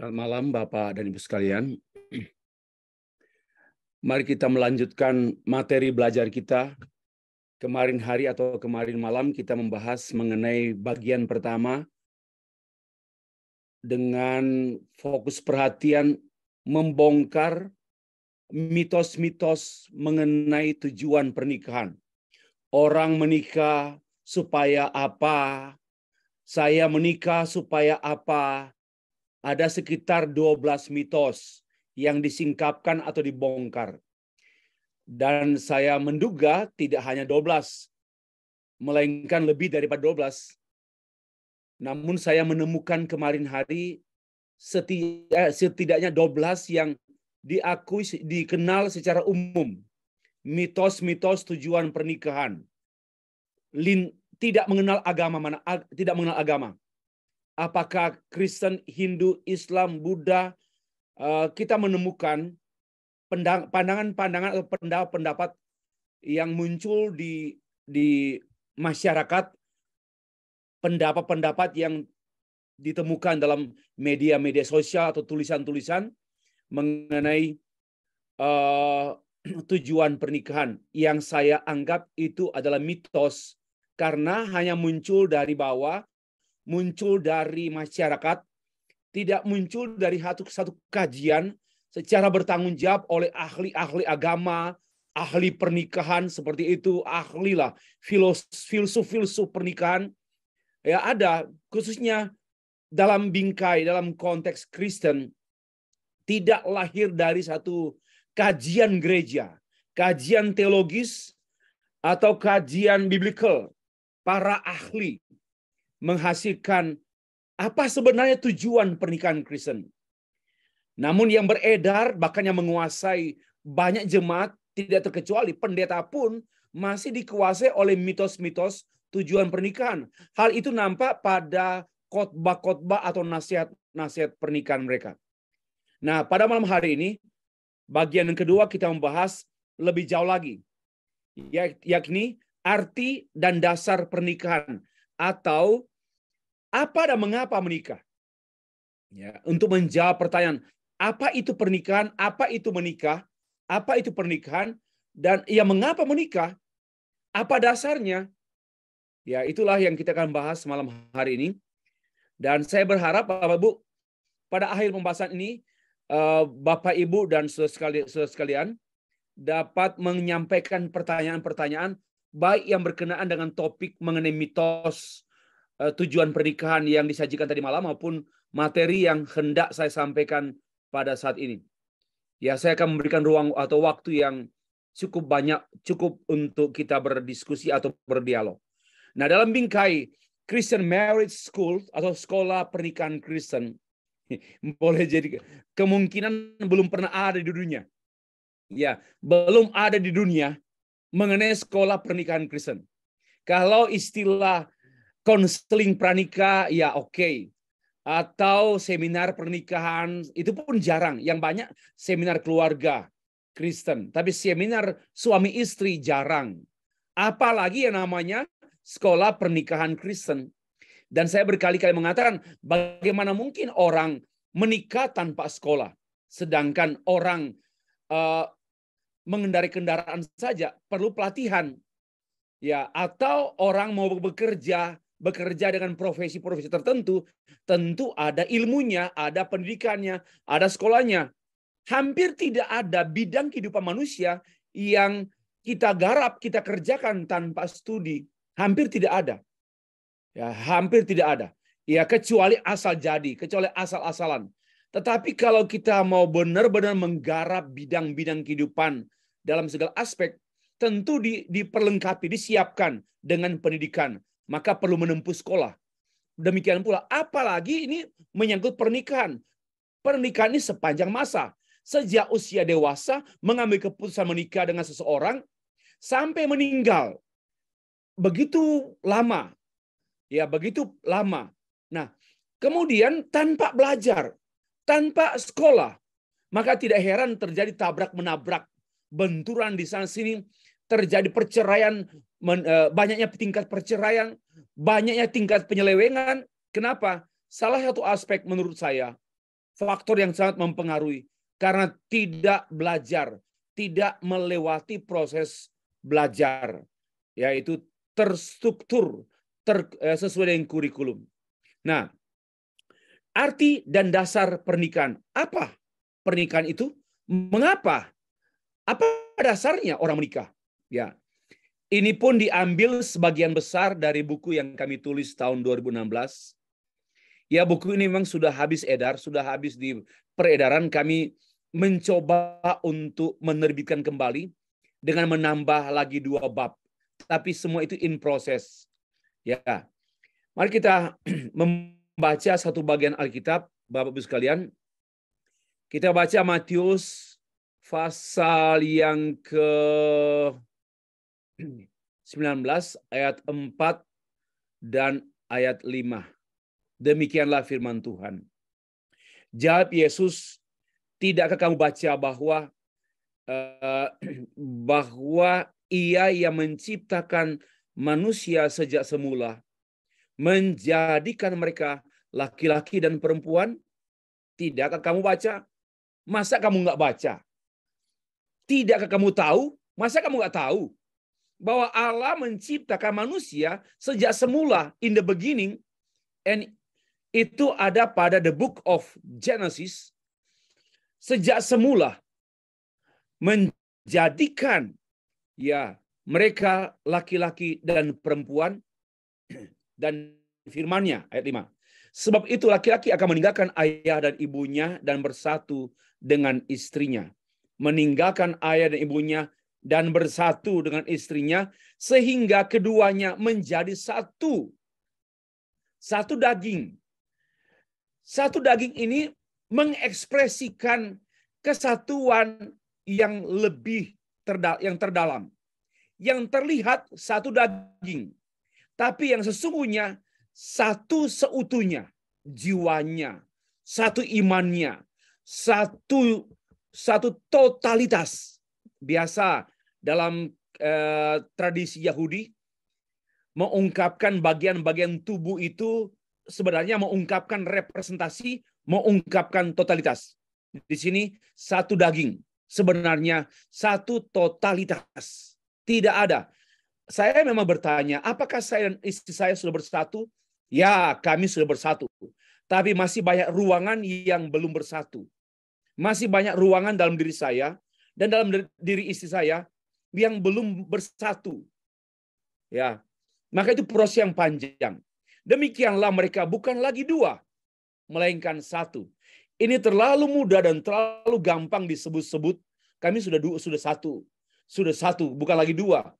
Selamat malam Bapak dan Ibu sekalian. Mari kita melanjutkan materi belajar kita. Kemarin hari atau kemarin malam kita membahas mengenai bagian pertama dengan fokus perhatian membongkar mitos-mitos mengenai tujuan pernikahan. Orang menikah supaya apa? Saya menikah supaya apa? ada sekitar 12 mitos yang disingkapkan atau dibongkar. Dan saya menduga tidak hanya 12, melainkan lebih daripada 12. Namun saya menemukan kemarin hari eh, setidaknya 12 yang diakui dikenal secara umum mitos-mitos tujuan pernikahan. Lin, tidak mengenal agama mana tidak mengenal agama apakah Kristen, Hindu, Islam, Buddha, eh, kita menemukan pandangan-pandangan atau pendapat-pendapat yang muncul di di masyarakat, pendapat-pendapat yang ditemukan dalam media-media sosial atau tulisan-tulisan mengenai uh, tujuan pernikahan yang saya anggap itu adalah mitos karena hanya muncul dari bawah muncul dari masyarakat, tidak muncul dari satu, satu kajian secara bertanggung jawab oleh ahli-ahli agama, ahli pernikahan seperti itu, ahli lah, filsuf-filsuf pernikahan. Ya ada, khususnya dalam bingkai, dalam konteks Kristen, tidak lahir dari satu kajian gereja, kajian teologis, atau kajian biblical, para ahli, menghasilkan apa sebenarnya tujuan pernikahan Kristen. Namun yang beredar bahkan yang menguasai banyak jemaat tidak terkecuali pendeta pun masih dikuasai oleh mitos-mitos tujuan pernikahan. Hal itu nampak pada khotbah-khotbah atau nasihat-nasihat pernikahan mereka. Nah, pada malam hari ini bagian yang kedua kita membahas lebih jauh lagi yakni arti dan dasar pernikahan atau apa dan mengapa menikah? Ya, untuk menjawab pertanyaan, apa itu pernikahan, apa itu menikah, apa itu pernikahan, dan ya mengapa menikah? Apa dasarnya? Ya, itulah yang kita akan bahas malam hari ini. Dan saya berharap Bapak Ibu pada akhir pembahasan ini eh, Bapak Ibu dan saudara sekalian dapat menyampaikan pertanyaan-pertanyaan baik yang berkenaan dengan topik mengenai mitos Eh, tujuan pernikahan yang disajikan tadi malam maupun materi yang hendak saya sampaikan pada saat ini. Ya, saya akan memberikan ruang atau waktu yang cukup banyak, cukup untuk kita berdiskusi atau berdialog. Nah, dalam bingkai Christian Marriage School atau sekolah pernikahan Kristen, boleh jadi kemungkinan belum pernah ada di dunia. Ya, belum ada di dunia mengenai sekolah pernikahan Kristen. Kalau istilah konseling pranikah ya oke okay. atau seminar pernikahan itu pun jarang yang banyak seminar keluarga Kristen tapi seminar suami istri jarang apalagi yang namanya sekolah pernikahan Kristen dan saya berkali-kali mengatakan bagaimana mungkin orang menikah tanpa sekolah sedangkan orang uh, eh, mengendarai kendaraan saja perlu pelatihan ya atau orang mau bekerja bekerja dengan profesi-profesi tertentu, tentu ada ilmunya, ada pendidikannya, ada sekolahnya. Hampir tidak ada bidang kehidupan manusia yang kita garap, kita kerjakan tanpa studi. Hampir tidak ada. Ya, hampir tidak ada. Ya, kecuali asal jadi, kecuali asal-asalan. Tetapi kalau kita mau benar-benar menggarap bidang-bidang kehidupan dalam segala aspek, tentu di, diperlengkapi, disiapkan dengan pendidikan, maka perlu menempuh sekolah. Demikian pula, apalagi ini menyangkut pernikahan. Pernikahan ini sepanjang masa. Sejak usia dewasa, mengambil keputusan menikah dengan seseorang, sampai meninggal. Begitu lama. Ya, begitu lama. Nah, kemudian tanpa belajar, tanpa sekolah, maka tidak heran terjadi tabrak-menabrak, benturan di sana sini, terjadi perceraian, eh, banyaknya tingkat perceraian, banyaknya tingkat penyelewengan. Kenapa? Salah satu aspek menurut saya, faktor yang sangat mempengaruhi. Karena tidak belajar, tidak melewati proses belajar. Yaitu terstruktur ter, eh, sesuai dengan kurikulum. Nah, arti dan dasar pernikahan. Apa pernikahan itu? Mengapa? Apa dasarnya orang menikah? Ya. Ini pun diambil sebagian besar dari buku yang kami tulis tahun 2016. Ya, buku ini memang sudah habis edar, sudah habis di peredaran. Kami mencoba untuk menerbitkan kembali dengan menambah lagi dua bab. Tapi semua itu in process. Ya. Mari kita membaca satu bagian Alkitab, Bapak-Ibu sekalian. Kita baca Matius pasal yang ke 19 ayat 4 dan ayat 5. Demikianlah firman Tuhan. Jawab Yesus, tidakkah kamu baca bahwa uh, bahwa ia yang menciptakan manusia sejak semula menjadikan mereka laki-laki dan perempuan? Tidakkah kamu baca? Masa kamu nggak baca? Tidakkah kamu tahu? Masa kamu nggak tahu? bahwa Allah menciptakan manusia sejak semula in the beginning and itu ada pada the book of Genesis sejak semula menjadikan ya mereka laki-laki dan perempuan dan firmannya ayat 5 sebab itu laki-laki akan meninggalkan ayah dan ibunya dan bersatu dengan istrinya meninggalkan ayah dan ibunya dan bersatu dengan istrinya sehingga keduanya menjadi satu. Satu daging. Satu daging ini mengekspresikan kesatuan yang lebih terda yang terdalam. Yang terlihat satu daging, tapi yang sesungguhnya satu seutuhnya, jiwanya, satu imannya, satu satu totalitas. Biasa dalam eh, tradisi Yahudi mengungkapkan bagian-bagian tubuh itu sebenarnya mengungkapkan representasi, mengungkapkan totalitas. Di sini satu daging, sebenarnya satu totalitas. Tidak ada. Saya memang bertanya, apakah saya dan istri saya sudah bersatu? Ya, kami sudah bersatu. Tapi masih banyak ruangan yang belum bersatu. Masih banyak ruangan dalam diri saya dan dalam diri istri saya yang belum bersatu. Ya. Maka itu proses yang panjang. Demikianlah mereka bukan lagi dua, melainkan satu. Ini terlalu mudah dan terlalu gampang disebut-sebut. Kami sudah dua, sudah satu, sudah satu, bukan lagi dua.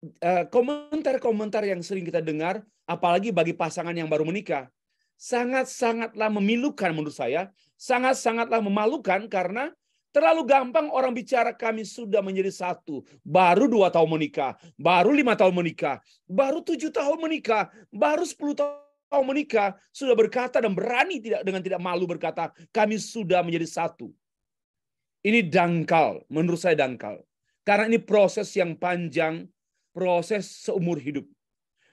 Eh, komentar-komentar yang sering kita dengar, apalagi bagi pasangan yang baru menikah, sangat-sangatlah memilukan menurut saya, sangat-sangatlah memalukan karena Terlalu gampang orang bicara kami sudah menjadi satu. Baru dua tahun menikah. Baru lima tahun menikah. Baru tujuh tahun menikah. Baru sepuluh tahun menikah. Sudah berkata dan berani tidak dengan tidak malu berkata kami sudah menjadi satu. Ini dangkal. Menurut saya dangkal. Karena ini proses yang panjang. Proses seumur hidup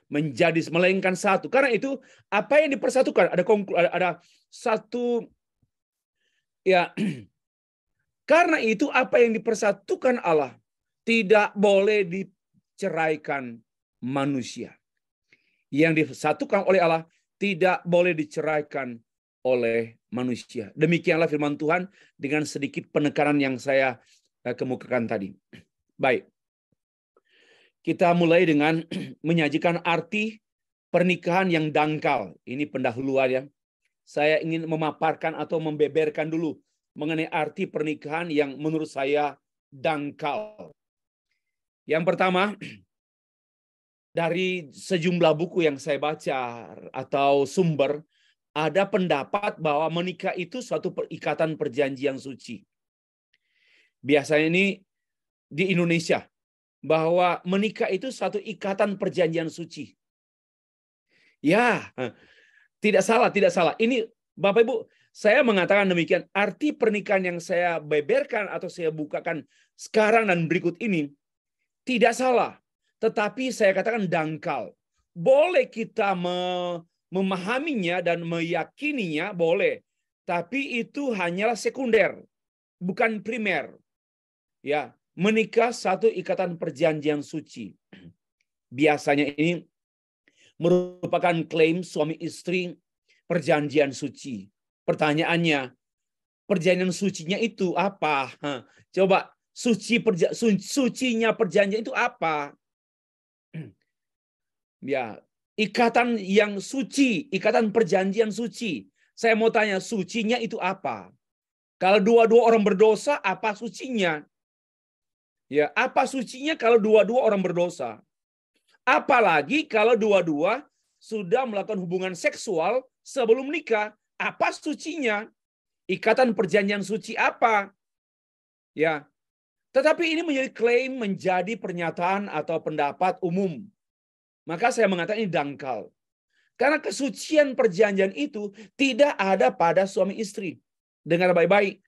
menjadi melainkan satu. Karena itu apa yang dipersatukan ada ada, ada satu ya Karena itu apa yang dipersatukan Allah tidak boleh diceraikan manusia. Yang disatukan oleh Allah tidak boleh diceraikan oleh manusia. Demikianlah firman Tuhan dengan sedikit penekanan yang saya eh, kemukakan tadi. Baik. Kita mulai dengan menyajikan arti pernikahan yang dangkal. Ini pendahuluan ya. Saya ingin memaparkan atau membeberkan dulu mengenai arti pernikahan yang menurut saya dangkal. Yang pertama, dari sejumlah buku yang saya baca atau sumber, ada pendapat bahwa menikah itu suatu perikatan perjanjian suci. Biasanya ini di Indonesia, bahwa menikah itu suatu ikatan perjanjian suci. Ya, eh, tidak salah, tidak salah. Ini Bapak Ibu, saya mengatakan demikian, arti pernikahan yang saya beberkan atau saya bukakan sekarang dan berikut ini tidak salah, tetapi saya katakan dangkal. Boleh kita memahaminya dan meyakininya, boleh. Tapi itu hanyalah sekunder, bukan primer. Ya, menikah satu ikatan perjanjian suci. Biasanya ini merupakan klaim suami istri perjanjian suci. Pertanyaannya, perjanjian sucinya itu apa? Coba suci perja su sucinya perjanjian itu apa? ya, ikatan yang suci, ikatan perjanjian suci. Saya mau tanya, sucinya itu apa? Kalau dua-dua orang berdosa, apa sucinya? Ya, apa sucinya kalau dua-dua orang berdosa? Apalagi kalau dua-dua sudah melakukan hubungan seksual sebelum nikah. Apa sucinya? Ikatan perjanjian suci apa? Ya. Tetapi ini menjadi klaim, menjadi pernyataan atau pendapat umum. Maka saya mengatakan ini dangkal. Karena kesucian perjanjian itu tidak ada pada suami istri. Dengar baik-baik.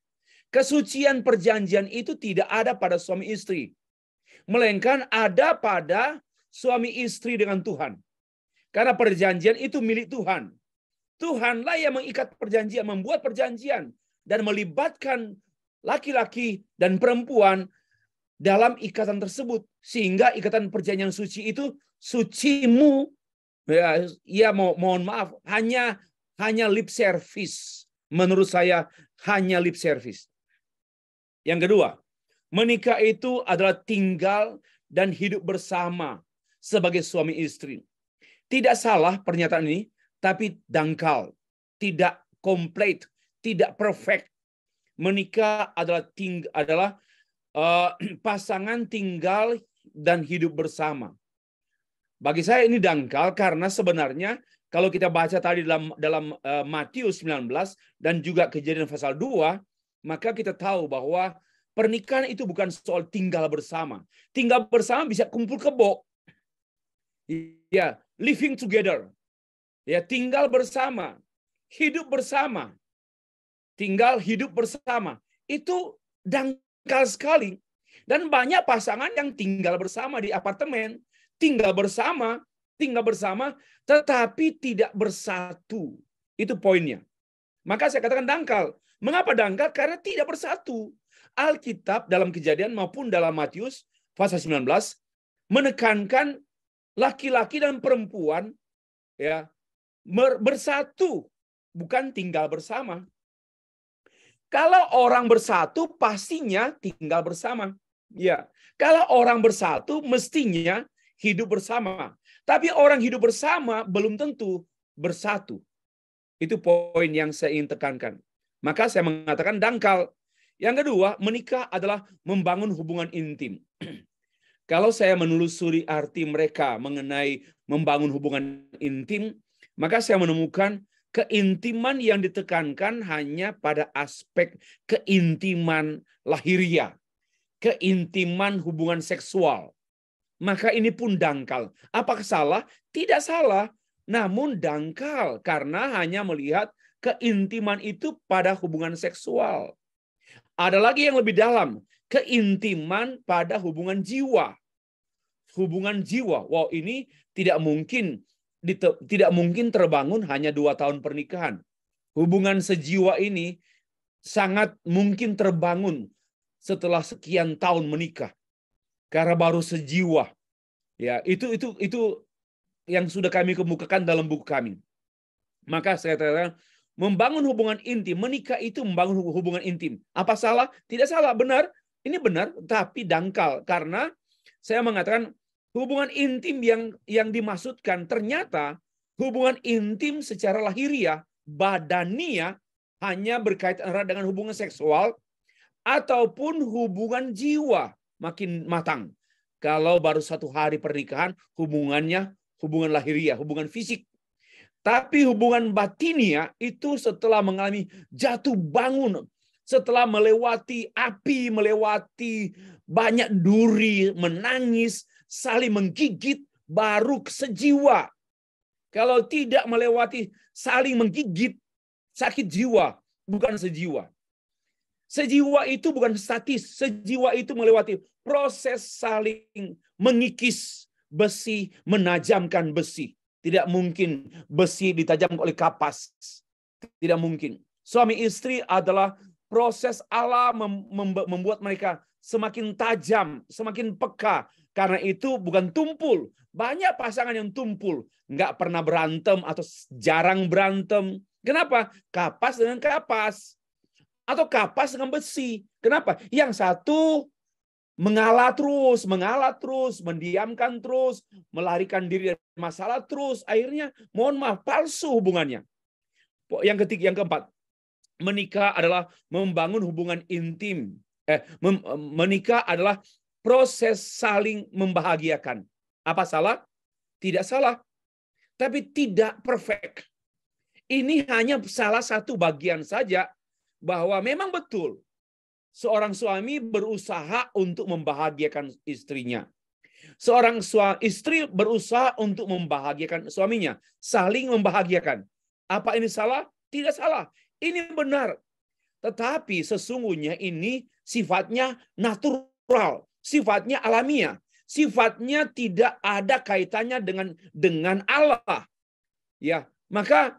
Kesucian perjanjian itu tidak ada pada suami istri. Melainkan ada pada suami istri dengan Tuhan. Karena perjanjian itu milik Tuhan. Tuhanlah yang mengikat perjanjian, membuat perjanjian dan melibatkan laki-laki dan perempuan dalam ikatan tersebut sehingga ikatan perjanjian suci itu sucimu ya, ya mo mohon maaf hanya hanya lip service menurut saya hanya lip service. Yang kedua, menikah itu adalah tinggal dan hidup bersama sebagai suami istri. Tidak salah pernyataan ini tapi dangkal, tidak komplit, tidak perfect. Menikah adalah ting adalah uh, pasangan tinggal dan hidup bersama. Bagi saya ini dangkal karena sebenarnya kalau kita baca tadi dalam dalam uh, Matius 19 dan juga kejadian pasal 2, maka kita tahu bahwa pernikahan itu bukan soal tinggal bersama. Tinggal bersama bisa kumpul kebo. Ya, yeah, living together ya tinggal bersama, hidup bersama, tinggal hidup bersama. Itu dangkal sekali. Dan banyak pasangan yang tinggal bersama di apartemen, tinggal bersama, tinggal bersama, tetapi tidak bersatu. Itu poinnya. Maka saya katakan dangkal. Mengapa dangkal? Karena tidak bersatu. Alkitab dalam kejadian maupun dalam Matius pasal 19 menekankan laki-laki dan perempuan ya bersatu, bukan tinggal bersama. Kalau orang bersatu pastinya tinggal bersama. Ya. Kalau orang bersatu mestinya hidup bersama. Tapi orang hidup bersama belum tentu bersatu. Itu poin yang saya ingin tekankan. Maka saya mengatakan dangkal. Yang kedua, menikah adalah membangun hubungan intim. Kalau saya menelusuri arti mereka mengenai membangun hubungan intim, maka saya menemukan keintiman yang ditekankan hanya pada aspek keintiman lahiriah, keintiman hubungan seksual. Maka ini pun dangkal. Apakah salah? Tidak salah, namun dangkal karena hanya melihat keintiman itu pada hubungan seksual. Ada lagi yang lebih dalam, keintiman pada hubungan jiwa. Hubungan jiwa. Wow, ini tidak mungkin tidak mungkin terbangun hanya dua tahun pernikahan. Hubungan sejiwa ini sangat mungkin terbangun setelah sekian tahun menikah karena baru sejiwa. Ya, itu itu itu yang sudah kami kemukakan dalam buku kami. Maka saya katakan membangun hubungan intim, menikah itu membangun hubungan intim. Apa salah? Tidak salah, benar. Ini benar, tapi dangkal karena saya mengatakan hubungan intim yang yang dimaksudkan ternyata hubungan intim secara lahiriah badania hanya berkaitan erat dengan hubungan seksual ataupun hubungan jiwa makin matang. Kalau baru satu hari pernikahan, hubungannya hubungan lahiriah, hubungan fisik. Tapi hubungan batinia itu setelah mengalami jatuh bangun, setelah melewati api, melewati banyak duri, menangis, saling menggigit baru sejiwa. Kalau tidak melewati saling menggigit, sakit jiwa, bukan sejiwa. Sejiwa itu bukan statis, sejiwa itu melewati proses saling mengikis besi, menajamkan besi. Tidak mungkin besi ditajam oleh kapas. Tidak mungkin. Suami istri adalah proses Allah membuat mereka semakin tajam, semakin peka, karena itu bukan tumpul. Banyak pasangan yang tumpul. Nggak pernah berantem atau jarang berantem. Kenapa? Kapas dengan kapas. Atau kapas dengan besi. Kenapa? Yang satu mengalah terus, mengalah terus, mendiamkan terus, melarikan diri dari masalah terus. Akhirnya, mohon maaf, palsu hubungannya. Yang ketiga, yang keempat, menikah adalah membangun hubungan intim. Eh, eh menikah adalah proses saling membahagiakan. Apa salah? Tidak salah. Tapi tidak perfect. Ini hanya salah satu bagian saja bahwa memang betul seorang suami berusaha untuk membahagiakan istrinya. Seorang suami istri berusaha untuk membahagiakan suaminya, saling membahagiakan. Apa ini salah? Tidak salah. Ini benar. Tetapi sesungguhnya ini sifatnya natural, sifatnya alamiah, sifatnya tidak ada kaitannya dengan dengan Allah. Ya, maka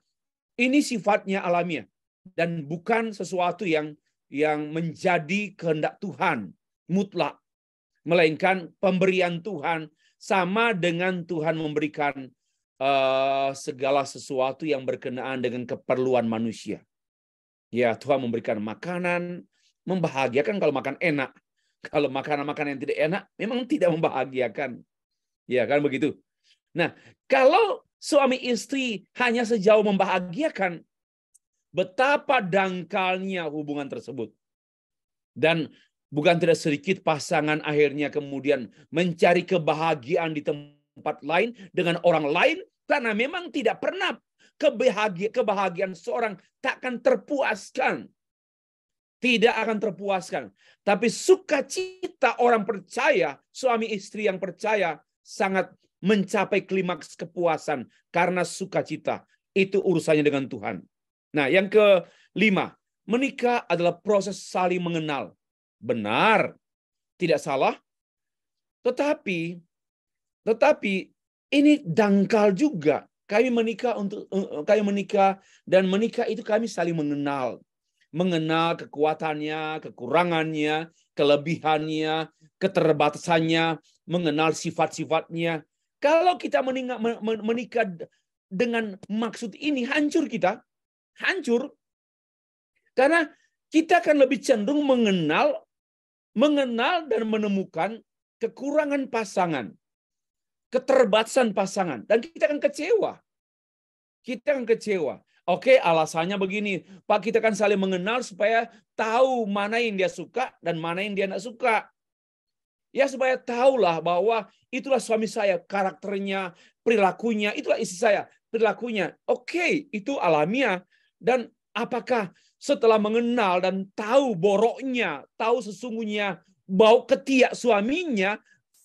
ini sifatnya alamiah dan bukan sesuatu yang yang menjadi kehendak Tuhan mutlak melainkan pemberian Tuhan sama dengan Tuhan memberikan uh, segala sesuatu yang berkenaan dengan keperluan manusia. Ya, Tuhan memberikan makanan, membahagiakan kalau makan enak. Kalau makanan-makanan yang tidak enak memang tidak membahagiakan. Ya kan begitu. Nah, kalau suami istri hanya sejauh membahagiakan, betapa dangkalnya hubungan tersebut. Dan bukan tidak sedikit pasangan akhirnya kemudian mencari kebahagiaan di tempat lain dengan orang lain karena memang tidak pernah kebahagiaan seorang takkan terpuaskan tidak akan terpuaskan. Tapi sukacita orang percaya, suami istri yang percaya, sangat mencapai klimaks kepuasan karena sukacita. Itu urusannya dengan Tuhan. Nah, yang kelima, menikah adalah proses saling mengenal. Benar, tidak salah. Tetapi, tetapi ini dangkal juga. Kami menikah untuk eh, eh, kami menikah dan menikah itu kami saling mengenal mengenal kekuatannya, kekurangannya, kelebihannya, keterbatasannya, mengenal sifat-sifatnya. Kalau kita menikah, dengan maksud ini, hancur kita. Hancur. Karena kita akan lebih cenderung mengenal mengenal dan menemukan kekurangan pasangan, keterbatasan pasangan, dan kita akan kecewa. Kita akan kecewa. Oke, alasannya begini. Pak, kita kan saling mengenal supaya tahu mana yang dia suka dan mana yang dia tidak suka. Ya, supaya tahulah bahwa itulah suami saya, karakternya, perilakunya, itulah isi saya, perilakunya. Oke, itu alamiah. Dan apakah setelah mengenal dan tahu boroknya, tahu sesungguhnya bau ketiak suaminya,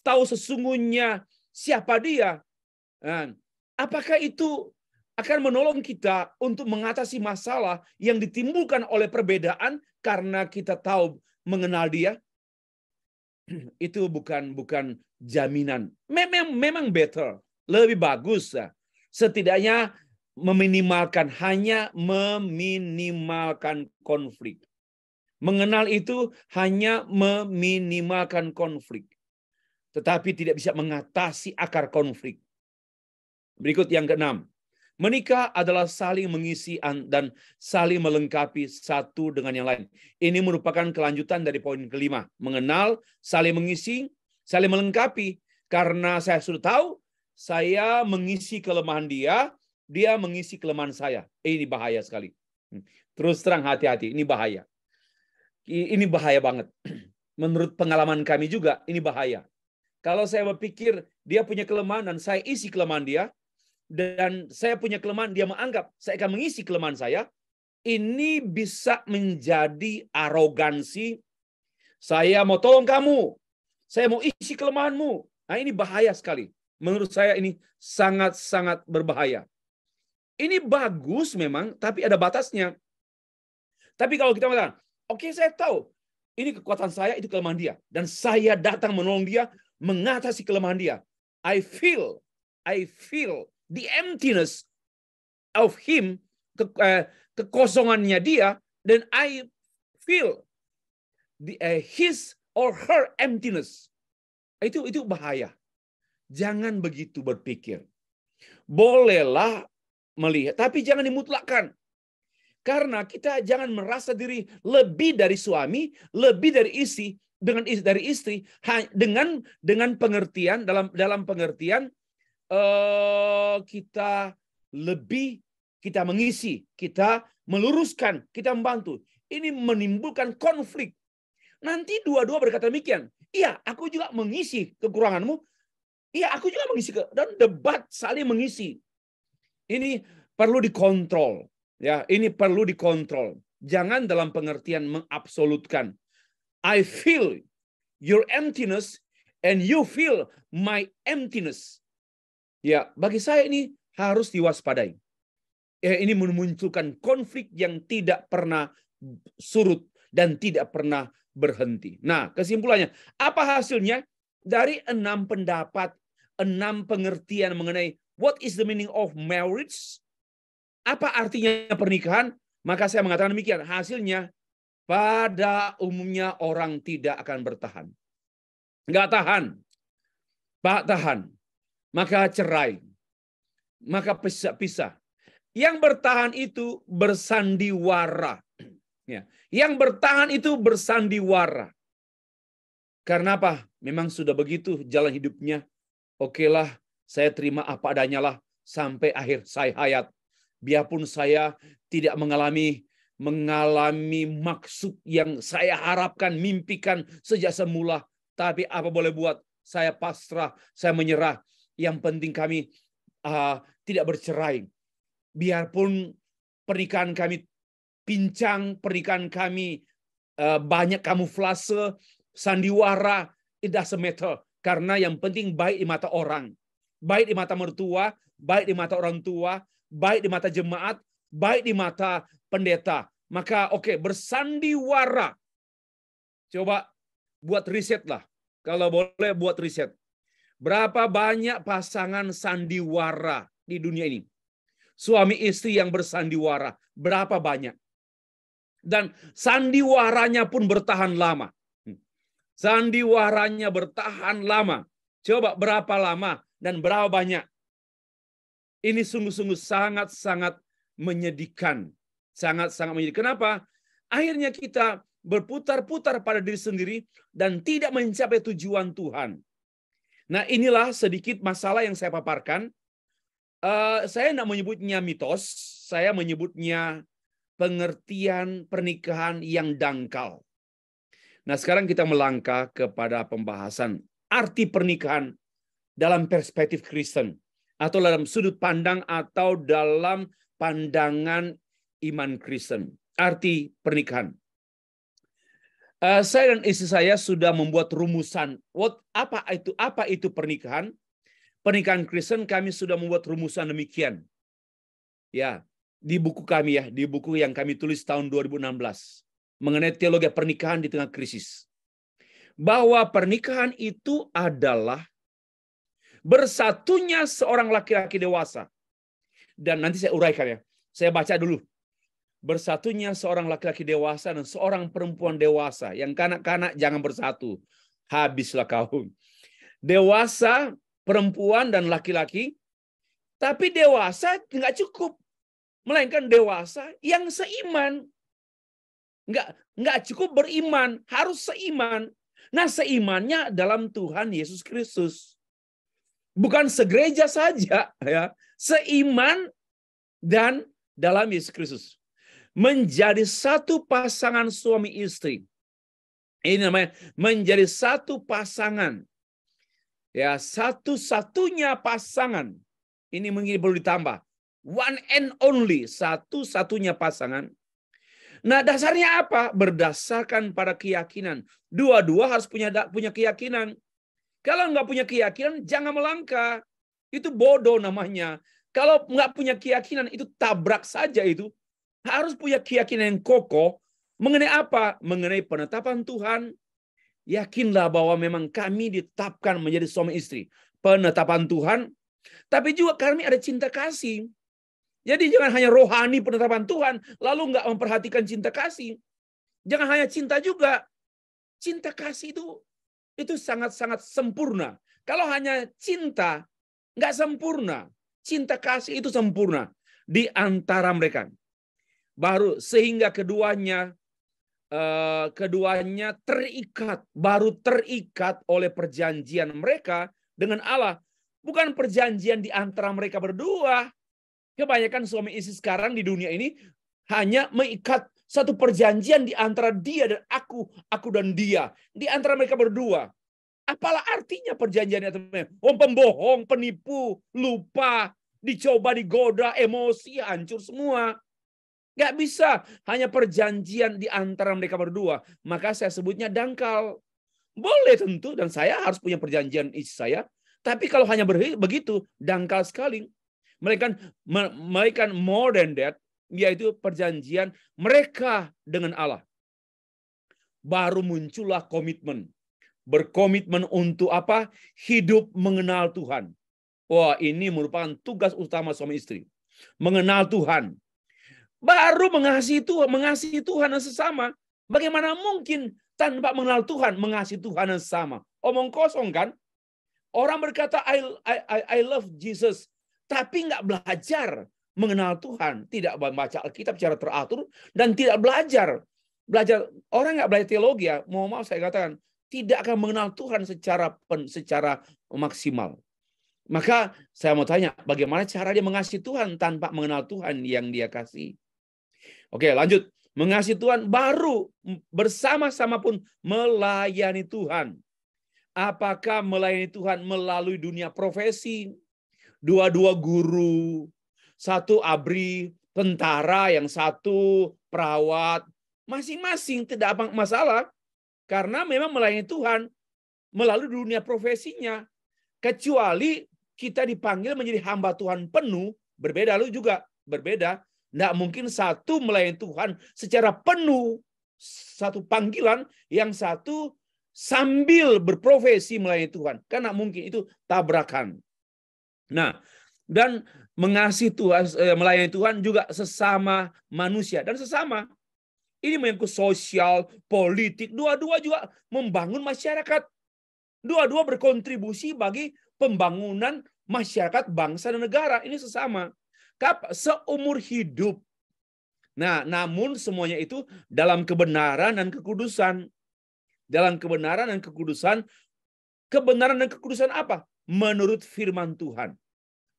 tahu sesungguhnya siapa dia, nah, Apakah itu akan menolong kita untuk mengatasi masalah yang ditimbulkan oleh perbedaan karena kita tahu mengenal dia itu bukan bukan jaminan memang memang better lebih bagus setidaknya meminimalkan hanya meminimalkan konflik mengenal itu hanya meminimalkan konflik tetapi tidak bisa mengatasi akar konflik berikut yang keenam Menikah adalah saling mengisi dan saling melengkapi satu dengan yang lain. Ini merupakan kelanjutan dari poin kelima. Mengenal, saling mengisi, saling melengkapi. Karena saya sudah tahu, saya mengisi kelemahan dia, dia mengisi kelemahan saya. ini bahaya sekali. Hmm. Terus terang hati-hati, ini bahaya. Ini bahaya banget. Menurut pengalaman kami juga, ini bahaya. Kalau saya berpikir dia punya kelemahan dan saya isi kelemahan dia, dan saya punya kelemahan, dia menganggap saya akan mengisi kelemahan saya, ini bisa menjadi arogansi. Saya mau tolong kamu, saya mau isi kelemahanmu. Nah ini bahaya sekali. Menurut saya ini sangat-sangat berbahaya. Ini bagus memang, tapi ada batasnya. Tapi kalau kita bilang oke okay, saya tahu, ini kekuatan saya, itu kelemahan dia. Dan saya datang menolong dia, mengatasi kelemahan dia. I feel, I feel the emptiness of him, ke, uh, kekosongannya dia, then I feel the, uh, his or her emptiness. Itu itu bahaya. Jangan begitu berpikir. Bolehlah melihat, tapi jangan dimutlakkan. Karena kita jangan merasa diri lebih dari suami, lebih dari istri, dengan dari istri dengan dengan pengertian dalam dalam pengertian Eh, kita lebih kita mengisi, kita meluruskan, kita membantu. Ini menimbulkan konflik. Nanti dua-dua berkata demikian. Iya, aku juga mengisi kekuranganmu. Iya, aku juga mengisi ke dan debat saling mengisi. Ini perlu dikontrol, ya. Ini perlu dikontrol. Jangan dalam pengertian mengabsolutkan. I feel your emptiness and you feel my emptiness. Ya, bagi saya ini harus diwaspadai. Ya, ini memunculkan konflik yang tidak pernah surut dan tidak pernah berhenti. Nah, kesimpulannya, apa hasilnya? Dari enam pendapat, enam pengertian mengenai what is the meaning of marriage, apa artinya pernikahan, maka saya mengatakan demikian. Hasilnya, pada umumnya orang tidak akan bertahan. Gak tahan. Pak tahan maka cerai, maka pisah-pisah. Yang bertahan itu bersandiwara. Ya. Yang bertahan itu bersandiwara. Karena apa? Memang sudah begitu jalan hidupnya. Oke lah, saya terima apa adanya lah sampai akhir saya hayat. Biarpun saya tidak mengalami mengalami maksud yang saya harapkan, mimpikan sejak semula. Tapi apa boleh buat? Saya pasrah, saya menyerah. Yang penting kami uh, tidak bercerai. Biarpun pernikahan kami pincang, pernikahan kami uh, banyak kamuflase, sandiwara, tidak semeter. Karena yang penting baik di mata orang. Baik di mata mertua, baik di mata orang tua, baik di mata jemaat, baik di mata pendeta. Maka oke, okay, bersandiwara. Coba buat riset lah. Kalau boleh buat riset. Berapa banyak pasangan sandiwara di dunia ini? Suami istri yang bersandiwara, berapa banyak? Dan sandiwaranya pun bertahan lama. Hmm. Sandiwaranya bertahan lama. Coba berapa lama dan berapa banyak? Ini sungguh-sungguh sangat-sangat menyedihkan. Sangat-sangat menyedihkan. Kenapa? Akhirnya kita berputar-putar pada diri sendiri dan tidak mencapai tujuan Tuhan. Nah inilah sedikit masalah yang saya paparkan. Uh, saya tidak menyebutnya mitos, saya menyebutnya pengertian pernikahan yang dangkal. Nah sekarang kita melangkah kepada pembahasan arti pernikahan dalam perspektif Kristen atau dalam sudut pandang atau dalam pandangan iman Kristen. Arti pernikahan uh, saya dan istri saya sudah membuat rumusan. What apa itu apa itu pernikahan? Pernikahan Kristen kami sudah membuat rumusan demikian. Ya, di buku kami ya, di buku yang kami tulis tahun 2016 mengenai teologi pernikahan di tengah krisis. Bahwa pernikahan itu adalah bersatunya seorang laki-laki dewasa. Dan nanti saya uraikan ya. Saya baca dulu bersatunya seorang laki-laki dewasa dan seorang perempuan dewasa. Yang kanak-kanak jangan bersatu. Habislah kau. Dewasa, perempuan dan laki-laki. Tapi dewasa nggak cukup. Melainkan dewasa yang seiman. Nggak, nggak cukup beriman. Harus seiman. Nah seimannya dalam Tuhan Yesus Kristus. Bukan segereja saja. ya Seiman dan dalam Yesus Kristus menjadi satu pasangan suami istri. Ini namanya menjadi satu pasangan. Ya, satu-satunya pasangan. Ini mungkin perlu ditambah. One and only, satu-satunya pasangan. Nah, dasarnya apa? Berdasarkan pada keyakinan. Dua-dua harus punya punya keyakinan. Kalau nggak punya keyakinan, jangan melangkah. Itu bodoh namanya. Kalau nggak punya keyakinan, itu tabrak saja itu harus punya keyakinan yang kokoh mengenai apa? Mengenai penetapan Tuhan. Yakinlah bahwa memang kami ditetapkan menjadi suami istri. Penetapan Tuhan. Tapi juga kami ada cinta kasih. Jadi jangan hanya rohani penetapan Tuhan, lalu nggak memperhatikan cinta kasih. Jangan hanya cinta juga. Cinta kasih itu itu sangat-sangat sempurna. Kalau hanya cinta, nggak sempurna. Cinta kasih itu sempurna di antara mereka baru sehingga keduanya eh, keduanya terikat baru terikat oleh perjanjian mereka dengan Allah bukan perjanjian di antara mereka berdua kebanyakan suami istri sekarang di dunia ini hanya mengikat satu perjanjian di antara dia dan aku, aku dan dia, di antara mereka berdua. Apalah artinya perjanjian itu? oh, pembohong, penipu, lupa, dicoba digoda, emosi hancur semua. Gak bisa. Hanya perjanjian di antara mereka berdua. Maka saya sebutnya dangkal. Boleh tentu. Dan saya harus punya perjanjian istri saya. Tapi kalau hanya begitu, dangkal sekali. Mereka, mereka more than that. Yaitu perjanjian mereka dengan Allah. Baru muncullah komitmen. Berkomitmen untuk apa? Hidup mengenal Tuhan. Wah, ini merupakan tugas utama suami istri. Mengenal Tuhan, baru mengasihi Tuhan, mengasihi Tuhan dan sesama. Bagaimana mungkin tanpa mengenal Tuhan mengasihi Tuhan dan sesama? Omong kosong kan? Orang berkata I, I, I love Jesus, tapi nggak belajar mengenal Tuhan, tidak membaca Alkitab secara teratur dan tidak belajar. Belajar orang nggak belajar teologi ya, mau maaf saya katakan tidak akan mengenal Tuhan secara pen, secara maksimal. Maka saya mau tanya, bagaimana cara dia mengasihi Tuhan tanpa mengenal Tuhan yang dia kasih? Oke, lanjut. Mengasihi Tuhan baru bersama-sama pun melayani Tuhan. Apakah melayani Tuhan melalui dunia profesi? Dua-dua guru, satu abri, tentara, yang satu perawat. Masing-masing tidak apa masalah. Karena memang melayani Tuhan melalui dunia profesinya. Kecuali kita dipanggil menjadi hamba Tuhan penuh, berbeda lu juga, berbeda tidak mungkin satu melayani Tuhan secara penuh satu panggilan, yang satu sambil berprofesi melayani Tuhan. Karena mungkin itu tabrakan. Nah, dan mengasihi Tuhan, eh, melayani Tuhan juga sesama manusia dan sesama. Ini menyangkut sosial, politik, dua-dua juga membangun masyarakat. Dua-dua berkontribusi bagi pembangunan masyarakat, bangsa, dan negara. Ini sesama seumur hidup. Nah, namun semuanya itu dalam kebenaran dan kekudusan. Dalam kebenaran dan kekudusan, kebenaran dan kekudusan apa? Menurut firman Tuhan.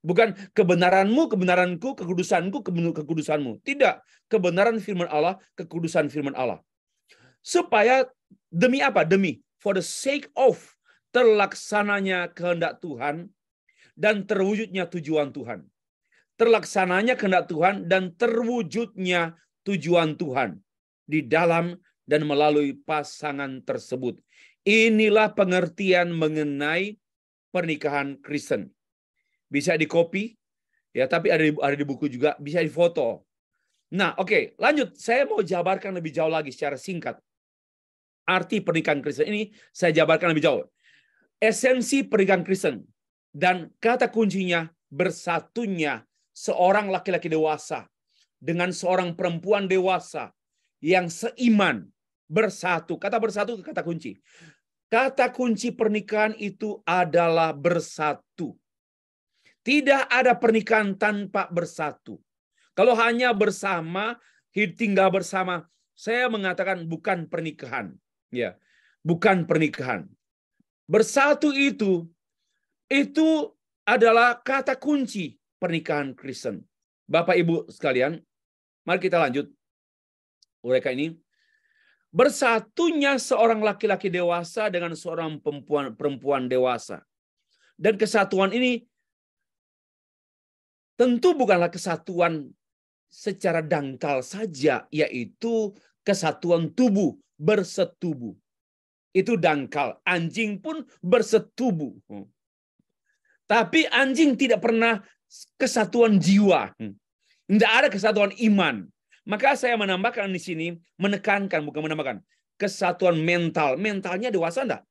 Bukan kebenaranmu, kebenaranku, kekudusanku, kekudusanmu. Tidak. Kebenaran firman Allah, kekudusan firman Allah. Supaya demi apa? Demi for the sake of terlaksananya kehendak Tuhan dan terwujudnya tujuan Tuhan terlaksananya kehendak Tuhan dan terwujudnya tujuan Tuhan di dalam dan melalui pasangan tersebut. Inilah pengertian mengenai pernikahan Kristen. Bisa dikopi, ya, tapi ada di, ada di buku juga, bisa difoto. Nah, oke, okay, lanjut. Saya mau jabarkan lebih jauh lagi secara singkat. Arti pernikahan Kristen ini saya jabarkan lebih jauh. Esensi pernikahan Kristen dan kata kuncinya bersatunya seorang laki-laki dewasa dengan seorang perempuan dewasa yang seiman bersatu. Kata bersatu kata kunci. Kata kunci pernikahan itu adalah bersatu. Tidak ada pernikahan tanpa bersatu. Kalau hanya bersama, tinggal bersama, saya mengatakan bukan pernikahan, ya. Bukan pernikahan. Bersatu itu itu adalah kata kunci pernikahan Kristen. Bapak Ibu sekalian, mari kita lanjut. Mereka ini bersatunya seorang laki-laki dewasa dengan seorang perempuan perempuan dewasa. Dan kesatuan ini tentu bukanlah kesatuan secara dangkal saja, yaitu kesatuan tubuh bersetubuh. Itu dangkal. Anjing pun bersetubuh. Tapi anjing tidak pernah kesatuan jiwa. Hmm. Tidak ada kesatuan iman. Maka saya menambahkan di sini, menekankan, bukan menambahkan, kesatuan mental. Mentalnya dewasa enggak?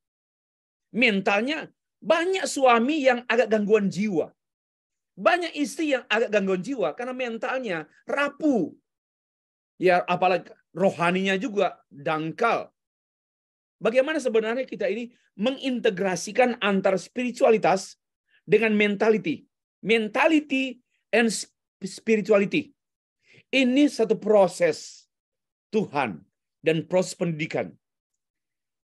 Mentalnya banyak suami yang agak gangguan jiwa. Banyak istri yang agak gangguan jiwa karena mentalnya rapuh. Ya apalagi rohaninya juga dangkal. Bagaimana sebenarnya kita ini mengintegrasikan antar spiritualitas dengan mentality mentality and spirituality. Ini satu proses Tuhan dan proses pendidikan.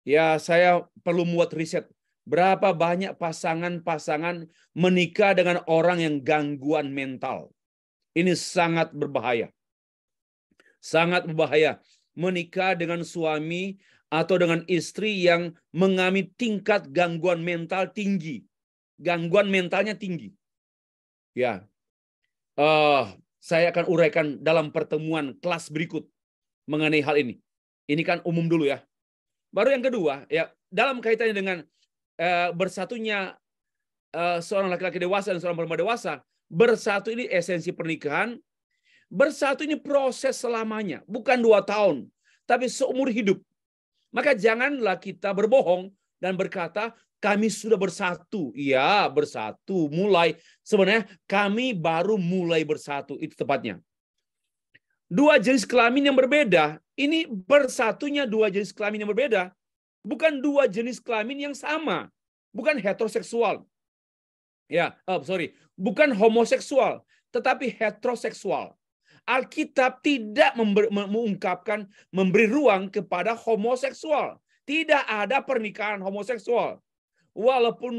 Ya, saya perlu buat riset. Berapa banyak pasangan-pasangan menikah dengan orang yang gangguan mental. Ini sangat berbahaya. Sangat berbahaya menikah dengan suami atau dengan istri yang mengalami tingkat gangguan mental tinggi. Gangguan mentalnya tinggi. Ya, uh, saya akan uraikan dalam pertemuan kelas berikut mengenai hal ini. Ini kan umum dulu ya. Baru yang kedua, ya dalam kaitannya dengan uh, bersatunya uh, seorang laki-laki dewasa dan seorang perempuan dewasa, bersatu ini esensi pernikahan. Bersatu ini proses selamanya, bukan dua tahun, tapi seumur hidup. Maka janganlah kita berbohong dan berkata kami sudah bersatu. Iya, bersatu. Mulai sebenarnya kami baru mulai bersatu itu tepatnya. Dua jenis kelamin yang berbeda, ini bersatunya dua jenis kelamin yang berbeda, bukan dua jenis kelamin yang sama, bukan heteroseksual. Ya, oh, sorry, bukan homoseksual, tetapi heteroseksual. Alkitab tidak mengungkapkan memberi ruang kepada homoseksual. Tidak ada pernikahan homoseksual walaupun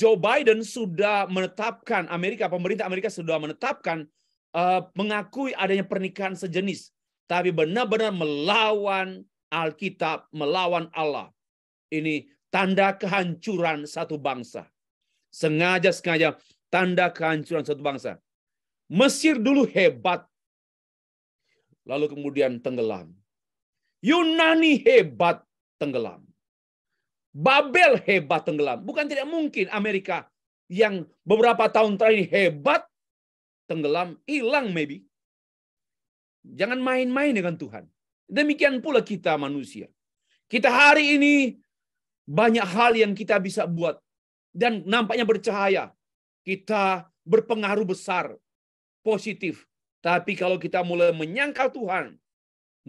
Joe Biden sudah menetapkan Amerika, pemerintah Amerika sudah menetapkan uh, mengakui adanya pernikahan sejenis, tapi benar-benar melawan Alkitab, melawan Allah. Ini tanda kehancuran satu bangsa. Sengaja-sengaja tanda kehancuran satu bangsa. Mesir dulu hebat, lalu kemudian tenggelam. Yunani hebat, tenggelam. Babel hebat tenggelam. Bukan tidak mungkin Amerika yang beberapa tahun terakhir hebat tenggelam, hilang maybe. Jangan main-main dengan Tuhan. Demikian pula kita manusia. Kita hari ini banyak hal yang kita bisa buat dan nampaknya bercahaya. Kita berpengaruh besar, positif. Tapi kalau kita mulai menyangkal Tuhan,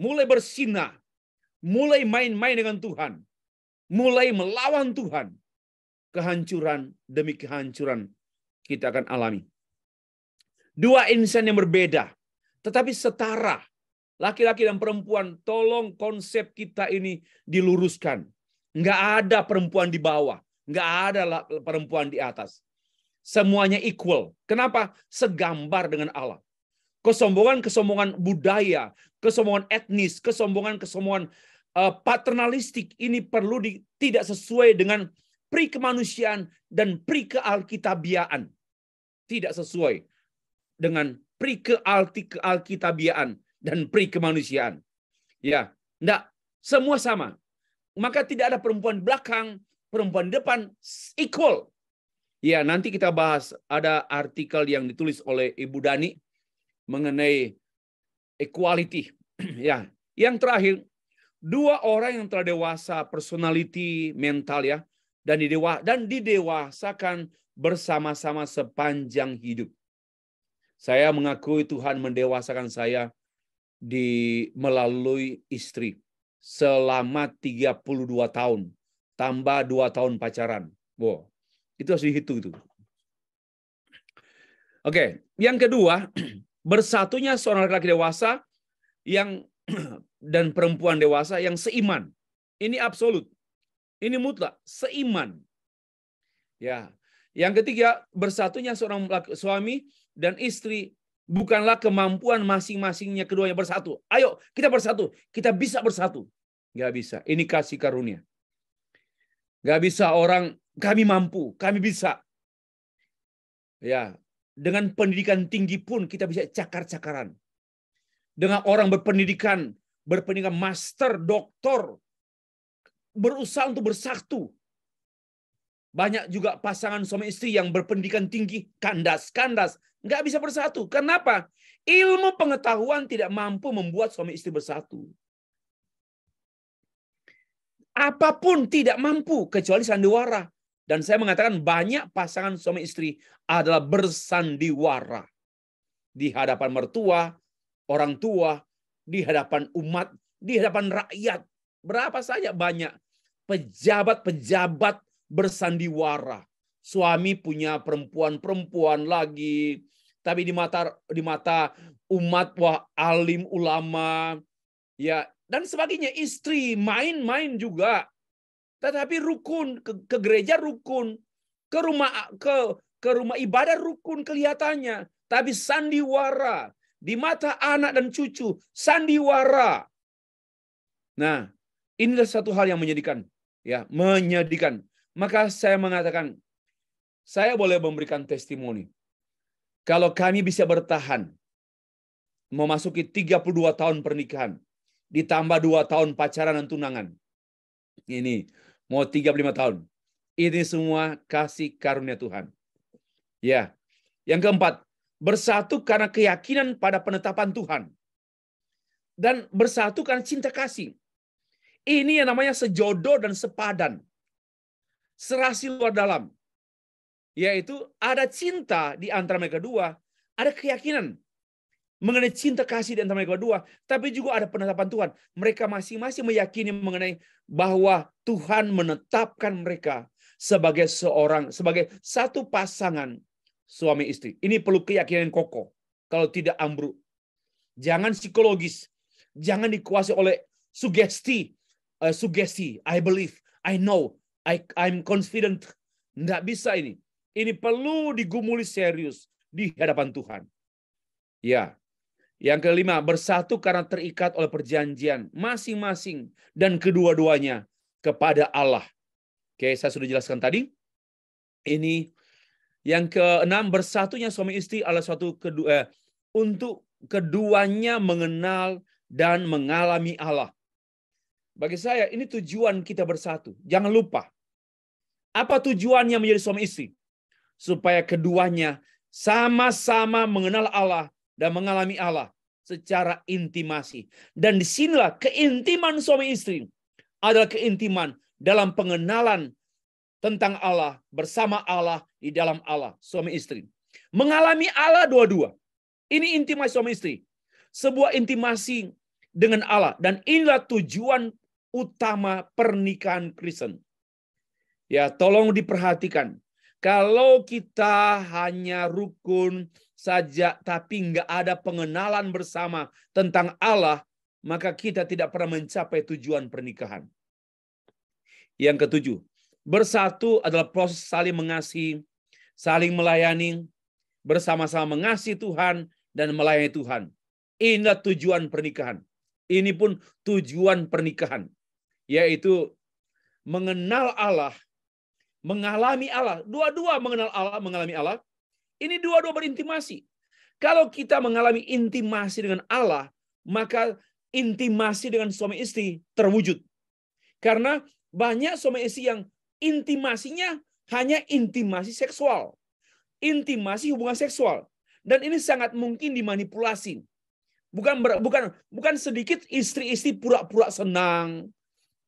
mulai bersinar, mulai main-main dengan Tuhan, mulai melawan Tuhan, kehancuran demi kehancuran kita akan alami. Dua insan yang berbeda, tetapi setara. Laki-laki dan perempuan, tolong konsep kita ini diluruskan. Nggak ada perempuan di bawah, nggak ada perempuan di atas. Semuanya equal. Kenapa? Segambar dengan Allah kesombongan-kesombongan budaya, kesombongan etnis, kesombongan-kesombongan Eh, paternalistik ini perlu di, tidak sesuai dengan pri kemanusiaan dan pri kealkitabiaan. Tidak sesuai dengan pri kealkitabiaan dan pri kemanusiaan. Ya, enggak semua sama. Maka tidak ada perempuan belakang, perempuan depan equal. Ya, nanti kita bahas ada artikel yang ditulis oleh Ibu Dani mengenai equality. ya, yang terakhir dua orang yang telah dewasa personality mental ya dan didewa dan didewasakan bersama-sama sepanjang hidup. Saya mengakui Tuhan mendewasakan saya di melalui istri selama 32 tahun tambah 2 tahun pacaran. Wow. Itu harus dihitung itu. Oke, yang kedua, bersatunya seorang laki-laki dewasa yang dan perempuan dewasa yang seiman. Ini absolut. Ini mutlak, seiman. Ya. Yang ketiga, bersatunya seorang suami dan istri bukanlah kemampuan masing-masingnya keduanya bersatu. Ayo, kita bersatu. Kita bisa bersatu. Gak bisa. Ini kasih karunia. Gak bisa orang, kami mampu, kami bisa. Ya, dengan pendidikan tinggi pun kita bisa cakar-cakaran. Dengan orang berpendidikan berpendidikan master, doktor, berusaha untuk bersatu. Banyak juga pasangan suami istri yang berpendidikan tinggi, kandas-kandas, nggak bisa bersatu. Kenapa? Ilmu pengetahuan tidak mampu membuat suami istri bersatu. Apapun tidak mampu kecuali sandiwara. Dan saya mengatakan banyak pasangan suami istri adalah bersandiwara. Di hadapan mertua, orang tua, di hadapan umat, di hadapan rakyat. Berapa saja banyak pejabat-pejabat bersandiwara. Suami punya perempuan-perempuan lagi, tapi di mata di mata umat wah alim ulama ya dan sebagainya istri main-main juga tetapi rukun ke, ke gereja rukun ke rumah ke ke rumah ibadah rukun kelihatannya tapi sandiwara di mata anak dan cucu, sandiwara. Nah, inilah satu hal yang menyedihkan, ya, menyedihkan. Maka saya mengatakan, saya boleh memberikan testimoni. Kalau kami bisa bertahan memasuki 32 tahun pernikahan, ditambah 2 tahun pacaran dan tunangan. Ini mau 35 tahun. Ini semua kasih karunia Tuhan. Ya. Yang keempat, bersatu karena keyakinan pada penetapan Tuhan, dan bersatu karena cinta kasih. Ini yang namanya sejodoh dan sepadan. Serasi luar dalam. Yaitu ada cinta di antara mereka dua, ada keyakinan mengenai cinta kasih di antara mereka dua, tapi juga ada penetapan Tuhan. Mereka masing-masing meyakini mengenai bahwa Tuhan menetapkan mereka sebagai seorang, sebagai satu pasangan suami istri. Ini perlu keyakinan kokoh. Kalau tidak ambruk. Jangan psikologis. Jangan dikuasai oleh sugesti. Uh, sugesti. I believe. I know. I, I'm confident. Nggak bisa ini. Ini perlu digumuli serius di hadapan Tuhan. Ya. Yang kelima, bersatu karena terikat oleh perjanjian masing-masing dan kedua-duanya kepada Allah. Oke, saya sudah jelaskan tadi. Ini yang keenam bersatunya suami istri adalah suatu kedua eh, untuk keduanya mengenal dan mengalami Allah. Bagi saya ini tujuan kita bersatu. Jangan lupa. Apa tujuannya menjadi suami istri? Supaya keduanya sama-sama mengenal Allah dan mengalami Allah secara intimasi. Dan disinilah keintiman suami istri adalah keintiman dalam pengenalan tentang Allah, bersama Allah, di dalam Allah, suami istri. Mengalami Allah dua-dua. Ini intimasi suami istri. Sebuah intimasi dengan Allah. Dan inilah tujuan utama pernikahan Kristen. Ya, tolong diperhatikan. Kalau kita hanya rukun saja, tapi nggak ada pengenalan bersama tentang Allah, maka kita tidak pernah mencapai tujuan pernikahan. Yang ketujuh, Bersatu adalah proses saling mengasihi, saling melayani, bersama-sama mengasihi Tuhan dan melayani Tuhan. Inilah tujuan pernikahan. Ini pun tujuan pernikahan, yaitu mengenal Allah, mengalami Allah. Dua-dua mengenal Allah, mengalami Allah. Ini dua-dua berintimasi. Kalau kita mengalami intimasi dengan Allah, maka intimasi dengan suami istri terwujud. Karena banyak suami istri yang intimasinya hanya intimasi seksual. Intimasi hubungan seksual. Dan ini sangat mungkin dimanipulasi. Bukan bukan bukan sedikit istri-istri pura-pura senang,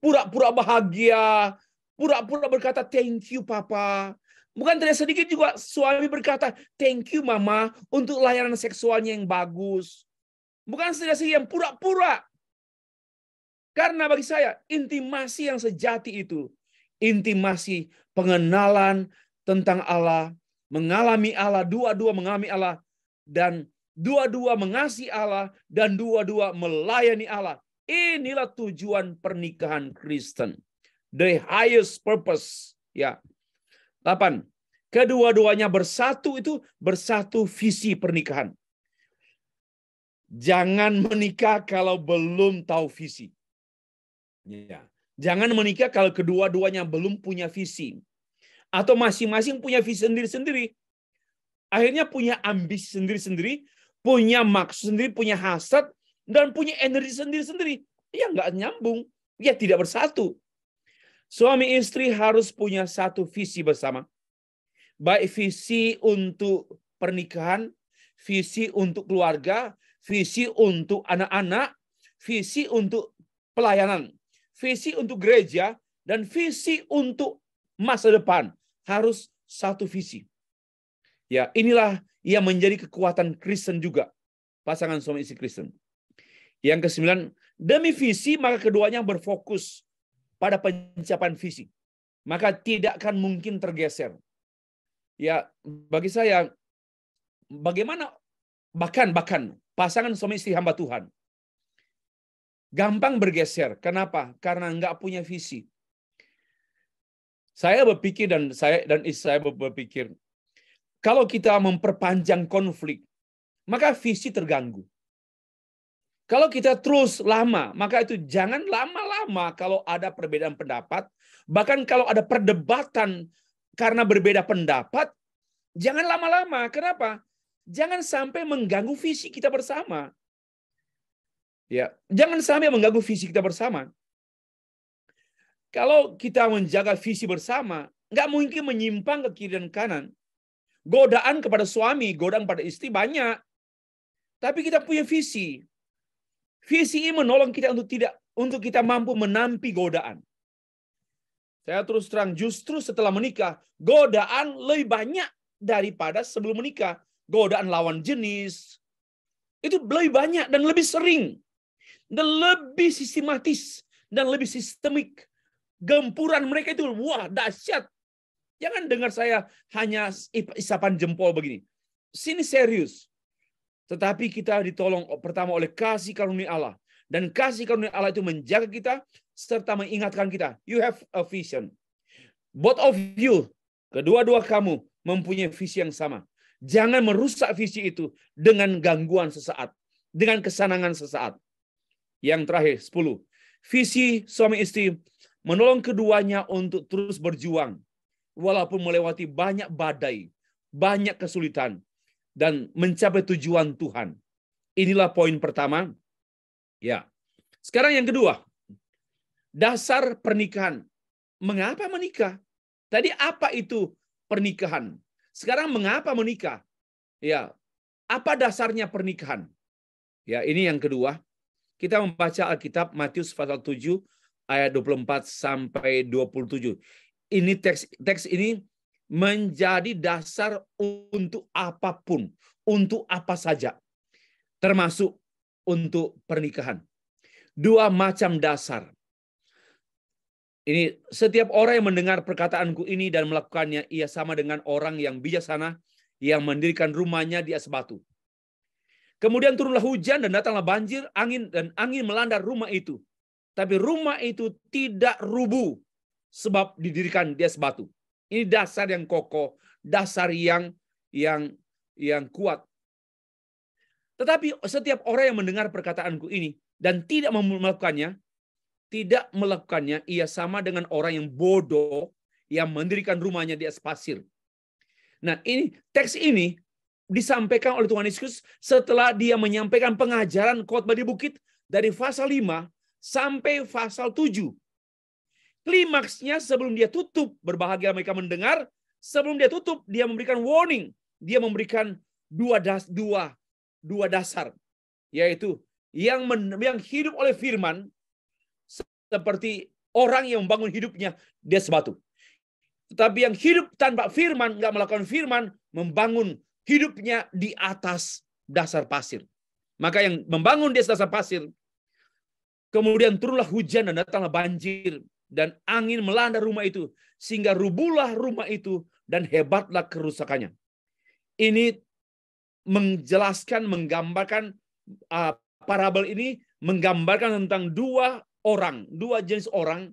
pura-pura bahagia, pura-pura berkata thank you papa. Bukan tidak sedikit juga suami berkata thank you mama untuk layanan seksualnya yang bagus. Bukan tidak sedikit yang pura-pura. Karena bagi saya intimasi yang sejati itu intimasi, pengenalan tentang Allah, mengalami Allah, dua-dua mengalami Allah, dan dua-dua mengasihi Allah, dan dua-dua melayani Allah. Inilah tujuan pernikahan Kristen. The highest purpose. Ya. lapan Kedua-duanya bersatu itu bersatu visi pernikahan. Jangan menikah kalau belum tahu visi. Ya. Jangan menikah kalau kedua-duanya belum punya visi. Atau masing-masing punya visi sendiri-sendiri. Akhirnya punya ambisi sendiri-sendiri, punya maksud sendiri, punya hasrat, dan punya energi sendiri-sendiri. Ya nggak nyambung. Ya tidak bersatu. Suami istri harus punya satu visi bersama. Baik visi untuk pernikahan, visi untuk keluarga, visi untuk anak-anak, visi untuk pelayanan visi untuk gereja, dan visi untuk masa depan. Harus satu visi. Ya, inilah yang menjadi kekuatan Kristen juga. Pasangan suami istri Kristen. Yang kesembilan, demi visi maka keduanya berfokus pada pencapaian visi. Maka tidak akan mungkin tergeser. Ya, bagi saya bagaimana bahkan bahkan pasangan suami istri hamba Tuhan Gampang bergeser. Kenapa? Karena nggak punya visi. Saya berpikir dan saya dan istri saya berpikir, kalau kita memperpanjang konflik, maka visi terganggu. Kalau kita terus lama, maka itu jangan lama-lama kalau ada perbedaan pendapat, bahkan kalau ada perdebatan karena berbeda pendapat, jangan lama-lama. Kenapa? Jangan sampai mengganggu visi kita bersama. Ya, jangan sampai mengganggu visi kita bersama. Kalau kita menjaga visi bersama, nggak mungkin menyimpang ke kiri dan kanan. Godaan kepada suami, godaan pada istri banyak. Tapi kita punya visi. Visi ini menolong kita untuk tidak untuk kita mampu menampi godaan. Saya terus terang, justru setelah menikah, godaan lebih banyak daripada sebelum menikah. Godaan lawan jenis, itu lebih banyak dan lebih sering dan lebih sistematis dan lebih sistemik. Gempuran mereka itu wah dahsyat. Jangan dengar saya hanya isapan jempol begini. Sini serius. Tetapi kita ditolong pertama oleh kasih karunia Allah. Dan kasih karunia Allah itu menjaga kita serta mengingatkan kita. You have a vision. Both of you, kedua-dua kamu mempunyai visi yang sama. Jangan merusak visi itu dengan gangguan sesaat, dengan kesenangan sesaat. Yang terakhir, 10. Visi suami istri menolong keduanya untuk terus berjuang walaupun melewati banyak badai, banyak kesulitan dan mencapai tujuan Tuhan. Inilah poin pertama. Ya. Sekarang yang kedua. Dasar pernikahan. Mengapa menikah? Tadi apa itu pernikahan? Sekarang mengapa menikah? Ya. Apa dasarnya pernikahan? Ya, ini yang kedua. Kita membaca Alkitab Matius pasal 7 ayat 24 sampai 27. Ini teks teks ini menjadi dasar untuk apapun, untuk apa saja. Termasuk untuk pernikahan. Dua macam dasar. Ini setiap orang yang mendengar perkataanku ini dan melakukannya, ia sama dengan orang yang bijaksana yang mendirikan rumahnya di atas batu. Kemudian turunlah hujan dan datanglah banjir, angin dan angin melanda rumah itu. Tapi rumah itu tidak rubuh sebab didirikan dia sebatu. Ini dasar yang kokoh, dasar yang yang yang kuat. Tetapi setiap orang yang mendengar perkataanku ini dan tidak melakukannya, tidak melakukannya, ia sama dengan orang yang bodoh yang mendirikan rumahnya di atas pasir. Nah, ini teks ini disampaikan oleh Tuhan Yesus setelah dia menyampaikan pengajaran khotbah di bukit dari pasal 5 sampai pasal 7. Klimaksnya sebelum dia tutup, berbahagia mereka mendengar, sebelum dia tutup dia memberikan warning, dia memberikan dua das, dua dua dasar yaitu yang men, yang hidup oleh firman seperti orang yang membangun hidupnya dia sebatu. Tetapi yang hidup tanpa firman, nggak melakukan firman, membangun hidupnya di atas dasar pasir. Maka yang membangun di atas dasar pasir, kemudian turunlah hujan dan datanglah banjir dan angin melanda rumah itu sehingga rubuhlah rumah itu dan hebatlah kerusakannya. Ini menjelaskan, menggambarkan uh, parabel ini menggambarkan tentang dua orang, dua jenis orang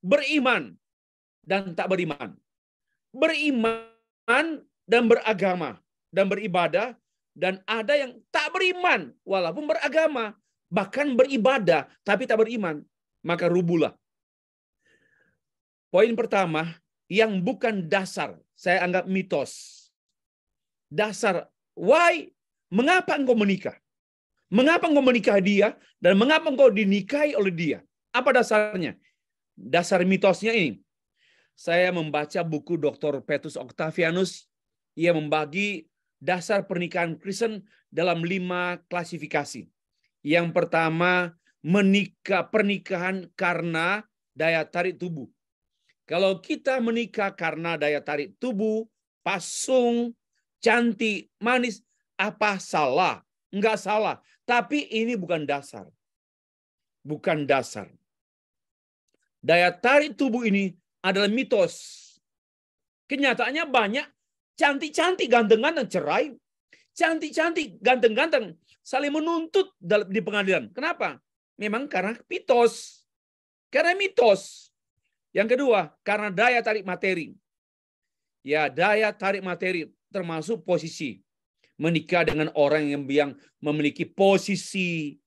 beriman dan tak beriman. Beriman dan beragama dan beribadah dan ada yang tak beriman walaupun beragama bahkan beribadah tapi tak beriman maka rubuhlah poin pertama yang bukan dasar saya anggap mitos dasar why mengapa engkau menikah mengapa engkau menikah dia dan mengapa engkau dinikahi oleh dia apa dasarnya dasar mitosnya ini saya membaca buku Dr. Petrus Octavianus ia membagi dasar pernikahan Kristen dalam lima klasifikasi. Yang pertama, menikah pernikahan karena daya tarik tubuh. Kalau kita menikah karena daya tarik tubuh, pasung, cantik, manis, apa salah? Enggak salah. Tapi ini bukan dasar. Bukan dasar. Daya tarik tubuh ini adalah mitos. Kenyataannya banyak Cantik-cantik, ganteng-ganteng, cerai. Cantik-cantik, ganteng-ganteng, saling menuntut di pengadilan. Kenapa? Memang karena mitos. Karena mitos. Yang kedua, karena daya tarik materi. Ya, daya tarik materi termasuk posisi. Menikah dengan orang yang, yang memiliki posisi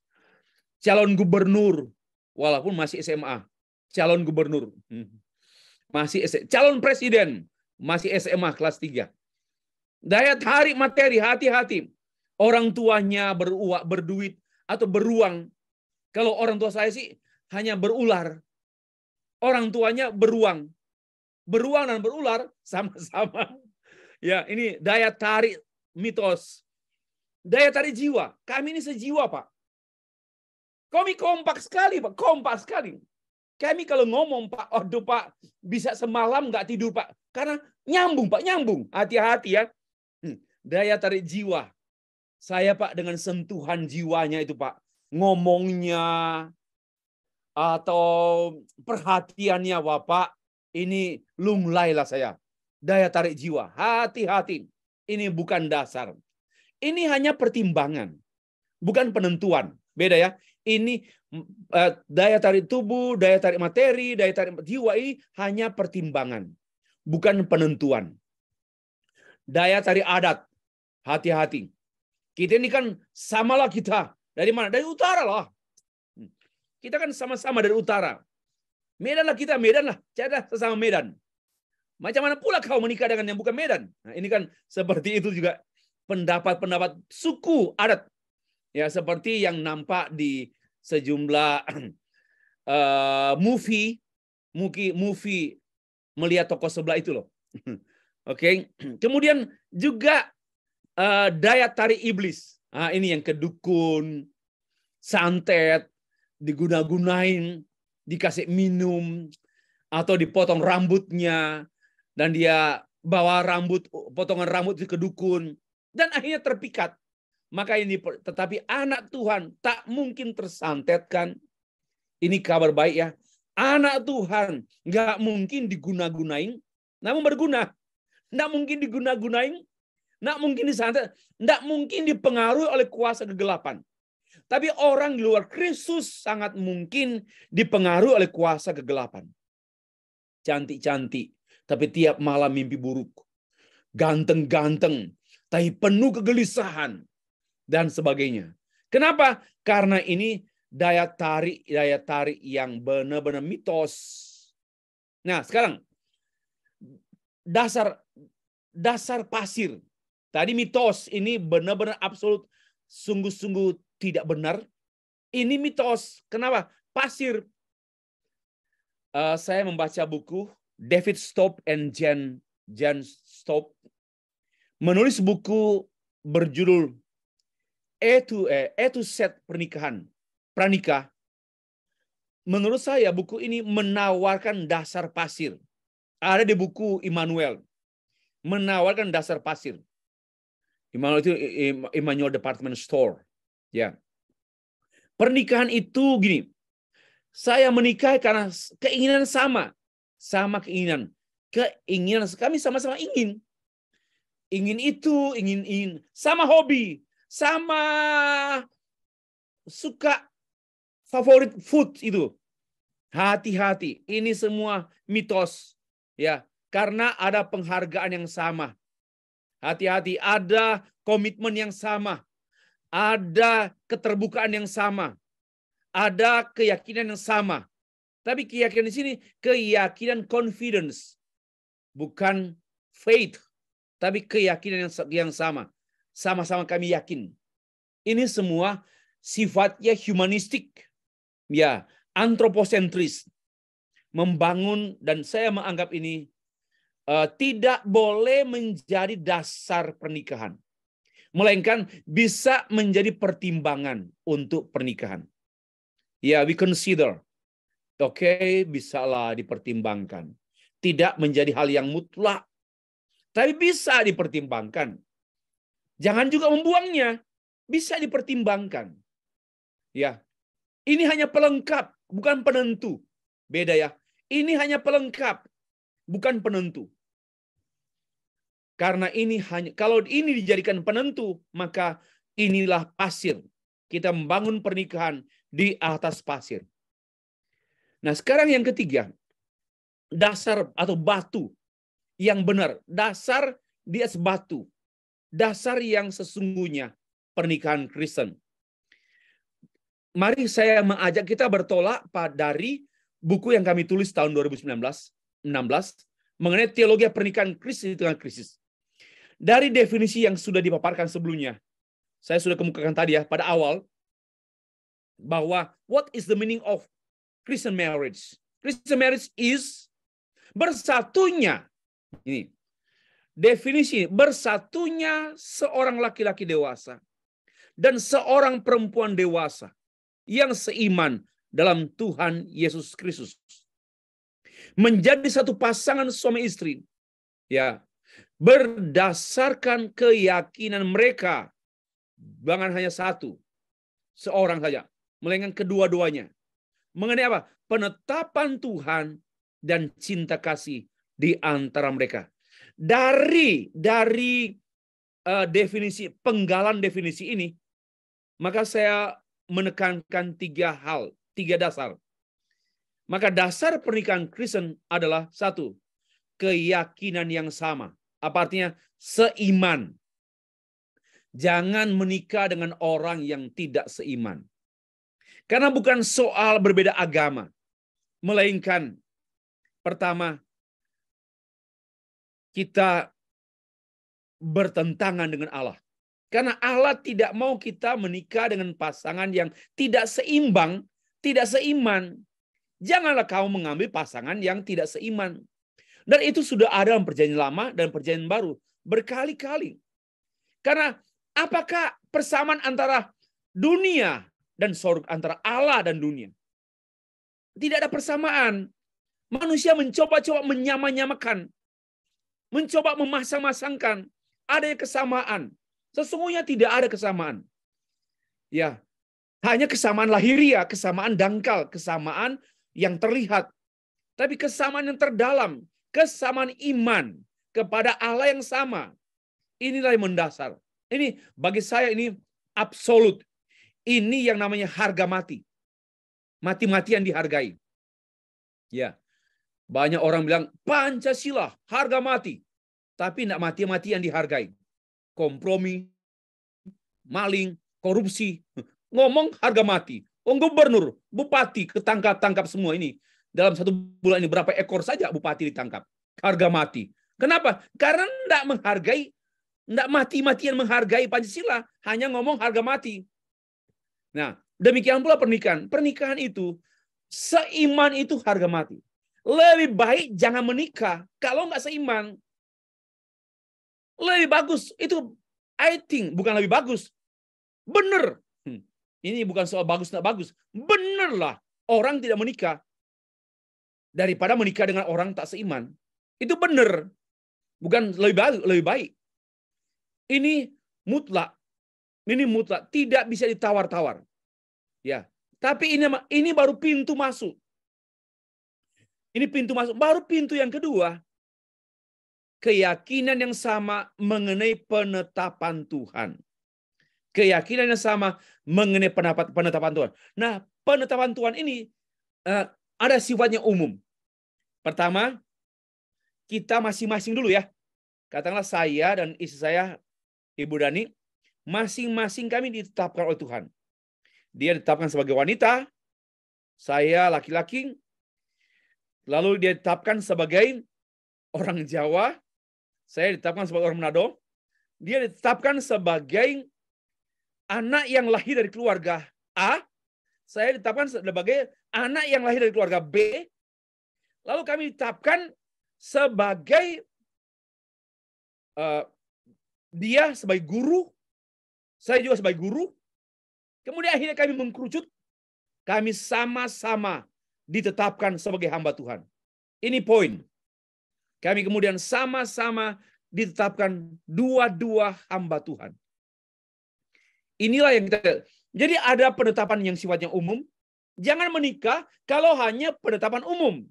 calon gubernur, walaupun masih SMA, calon gubernur, hmm. masih SMA, calon presiden, masih SMA kelas 3. Daya tarik materi, hati-hati. Orang tuanya beruak, berduit, atau beruang. Kalau orang tua saya sih hanya berular. Orang tuanya beruang. Beruang dan berular sama-sama. Ya, ini daya tarik mitos. Daya tarik jiwa. Kami ini sejiwa, Pak. Kami kompak sekali, Pak. Kompak sekali. Kami kalau ngomong, Pak, aduh, Pak, bisa semalam nggak tidur, Pak. Karena nyambung, Pak, nyambung. Hati-hati ya daya tarik jiwa. Saya Pak dengan sentuhan jiwanya itu Pak, ngomongnya atau perhatiannya Bapak, ini lah saya. Daya tarik jiwa, hati-hati. Ini bukan dasar. Ini hanya pertimbangan, bukan penentuan. Beda ya. Ini eh, daya tarik tubuh, daya tarik materi, daya tarik jiwa ini hanya pertimbangan, bukan penentuan. Daya tarik adat, Hati-hati. Kita ini kan samalah kita. Dari mana? Dari utara lah. Hmm. Kita kan sama-sama dari utara. Medan lah kita, Medan lah. Cara sesama Medan. Macam mana pula kau menikah dengan yang bukan Medan? Nah, ini kan seperti itu juga pendapat-pendapat suku adat. Ya, seperti yang nampak di sejumlah uh, movie, movie, movie melihat tokoh sebelah itu loh. Oke. Okay. Kemudian juga uh, daya tarik iblis. Nah, ini yang kedukun, santet, diguna-gunain, dikasih minum, atau dipotong rambutnya, dan dia bawa rambut, potongan rambut di kedukun, dan akhirnya terpikat. Maka ini, tetapi anak Tuhan tak mungkin tersantetkan. Ini kabar baik ya. Anak Tuhan nggak mungkin diguna-gunain, namun berguna. Nggak mungkin diguna-gunain, tidak mungkin disantet, tidak mungkin dipengaruhi oleh kuasa kegelapan. Tapi orang di luar Kristus sangat mungkin dipengaruhi oleh kuasa kegelapan. Cantik-cantik, tapi tiap malam mimpi buruk. Ganteng-ganteng, tapi penuh kegelisahan dan sebagainya. Kenapa? Karena ini daya tarik daya tarik yang benar-benar mitos. Nah, sekarang dasar dasar pasir Tadi mitos ini benar-benar absolut sungguh-sungguh tidak benar. Ini mitos. Kenapa? Pasir. Uh, saya membaca buku David Stop and Jan Jan Stop menulis buku berjudul E to E, e to Set Pernikahan, Pranikah. Menurut saya buku ini menawarkan dasar pasir. Ada di buku Immanuel. Menawarkan dasar pasir Immanuel itu Immanuel Department Store. Ya. Pernikahan itu gini. Saya menikah karena keinginan sama. Sama keinginan. Keinginan kami sama-sama ingin. Ingin itu, ingin ingin sama hobi, sama suka favorit food itu. Hati-hati, ini semua mitos ya, karena ada penghargaan yang sama Hati-hati, ada komitmen yang sama. Ada keterbukaan yang sama. Ada keyakinan yang sama. Tapi keyakinan di sini keyakinan confidence. Bukan faith, tapi keyakinan yang yang sama. Sama-sama kami yakin. Ini semua sifatnya humanistik. Ya, antroposentris. Membangun dan saya menganggap ini Eh, tidak boleh menjadi dasar pernikahan, melainkan bisa menjadi pertimbangan untuk pernikahan. Ya, yeah, we consider. Oke, okay, bisalah dipertimbangkan. Tidak menjadi hal yang mutlak, tapi bisa dipertimbangkan. Jangan juga membuangnya, bisa dipertimbangkan. Ya, ini hanya pelengkap, bukan penentu. Beda ya. Ini hanya pelengkap, bukan penentu. Karena ini hanya kalau ini dijadikan penentu, maka inilah pasir. Kita membangun pernikahan di atas pasir. Nah, sekarang yang ketiga, dasar atau batu yang benar, dasar dia sebatu, dasar yang sesungguhnya pernikahan Kristen. Mari saya mengajak kita bertolak pada dari buku yang kami tulis tahun 2019 16 mengenai teologi pernikahan Kristen dengan krisis dari definisi yang sudah dipaparkan sebelumnya, saya sudah kemukakan tadi ya pada awal bahwa what is the meaning of Christian marriage? Christian marriage is bersatunya ini definisi bersatunya seorang laki-laki dewasa dan seorang perempuan dewasa yang seiman dalam Tuhan Yesus Kristus menjadi satu pasangan suami istri ya berdasarkan keyakinan mereka. bukan hanya satu, seorang saja, melainkan kedua-duanya. Mengenai apa? Penetapan Tuhan dan cinta kasih di antara mereka. Dari dari uh, definisi penggalan definisi ini, maka saya menekankan tiga hal, tiga dasar. Maka dasar pernikahan Kristen adalah satu, keyakinan yang sama. Apa artinya? Seiman. Jangan menikah dengan orang yang tidak seiman. Karena bukan soal berbeda agama. Melainkan, pertama, kita bertentangan dengan Allah. Karena Allah tidak mau kita menikah dengan pasangan yang tidak seimbang, tidak seiman. Janganlah kamu mengambil pasangan yang tidak seiman. Dan itu sudah ada dalam perjanjian lama dan perjanjian baru. Berkali-kali. Karena apakah persamaan antara dunia dan surga antara Allah dan dunia? Tidak ada persamaan. Manusia mencoba-coba menyama-nyamakan. Mencoba coba menyama mencoba memasang masangkan Ada kesamaan. Sesungguhnya tidak ada kesamaan. Ya, hanya kesamaan lahiriah, kesamaan dangkal, kesamaan yang terlihat. Tapi kesamaan yang terdalam, kesamaan iman kepada Allah yang sama. Inilah yang mendasar. Ini bagi saya ini absolut. Ini yang namanya harga mati. Mati-matian dihargai. Ya. Banyak orang bilang Pancasila harga mati. Tapi tidak mati mati yang dihargai. Kompromi, maling, korupsi. Ngomong harga mati. Oh gubernur, bupati, ketangkap-tangkap semua ini dalam satu bulan ini berapa ekor saja bupati ditangkap. Harga mati. Kenapa? Karena tidak menghargai, tidak mati-matian menghargai Pancasila, hanya ngomong harga mati. Nah, demikian pula pernikahan. Pernikahan itu, seiman itu harga mati. Lebih baik jangan menikah kalau nggak seiman. Lebih bagus, itu I think, bukan lebih bagus. Bener. Hmm. Ini bukan soal bagus, tidak bagus. Bener lah, orang tidak menikah daripada menikah dengan orang tak seiman. Itu benar. Bukan lebih baik, lebih baik. Ini mutlak. Ini mutlak, tidak bisa ditawar-tawar. Ya. Tapi ini ini baru pintu masuk. Ini pintu masuk. Baru pintu yang kedua, keyakinan yang sama mengenai penetapan Tuhan. Keyakinan yang sama mengenai penetapan Tuhan. Nah, penetapan Tuhan ini eh, ada sifatnya umum. Pertama, kita masing-masing dulu ya. Katakanlah saya dan istri saya, Ibu Dani, masing-masing kami ditetapkan oleh Tuhan. Dia ditetapkan sebagai wanita, saya laki-laki, lalu dia ditetapkan sebagai orang Jawa, saya ditetapkan sebagai orang Manado, dia ditetapkan sebagai anak yang lahir dari keluarga A, saya ditetapkan sebagai anak yang lahir dari keluarga B. Lalu kami ditetapkan sebagai uh, dia sebagai guru, saya juga sebagai guru. Kemudian akhirnya kami mengkerucut, kami sama-sama ditetapkan sebagai hamba Tuhan. Ini poin. Kami kemudian sama-sama ditetapkan dua-dua hamba Tuhan. Inilah yang kita jadi ada penetapan yang sifatnya umum. Jangan menikah kalau hanya penetapan umum.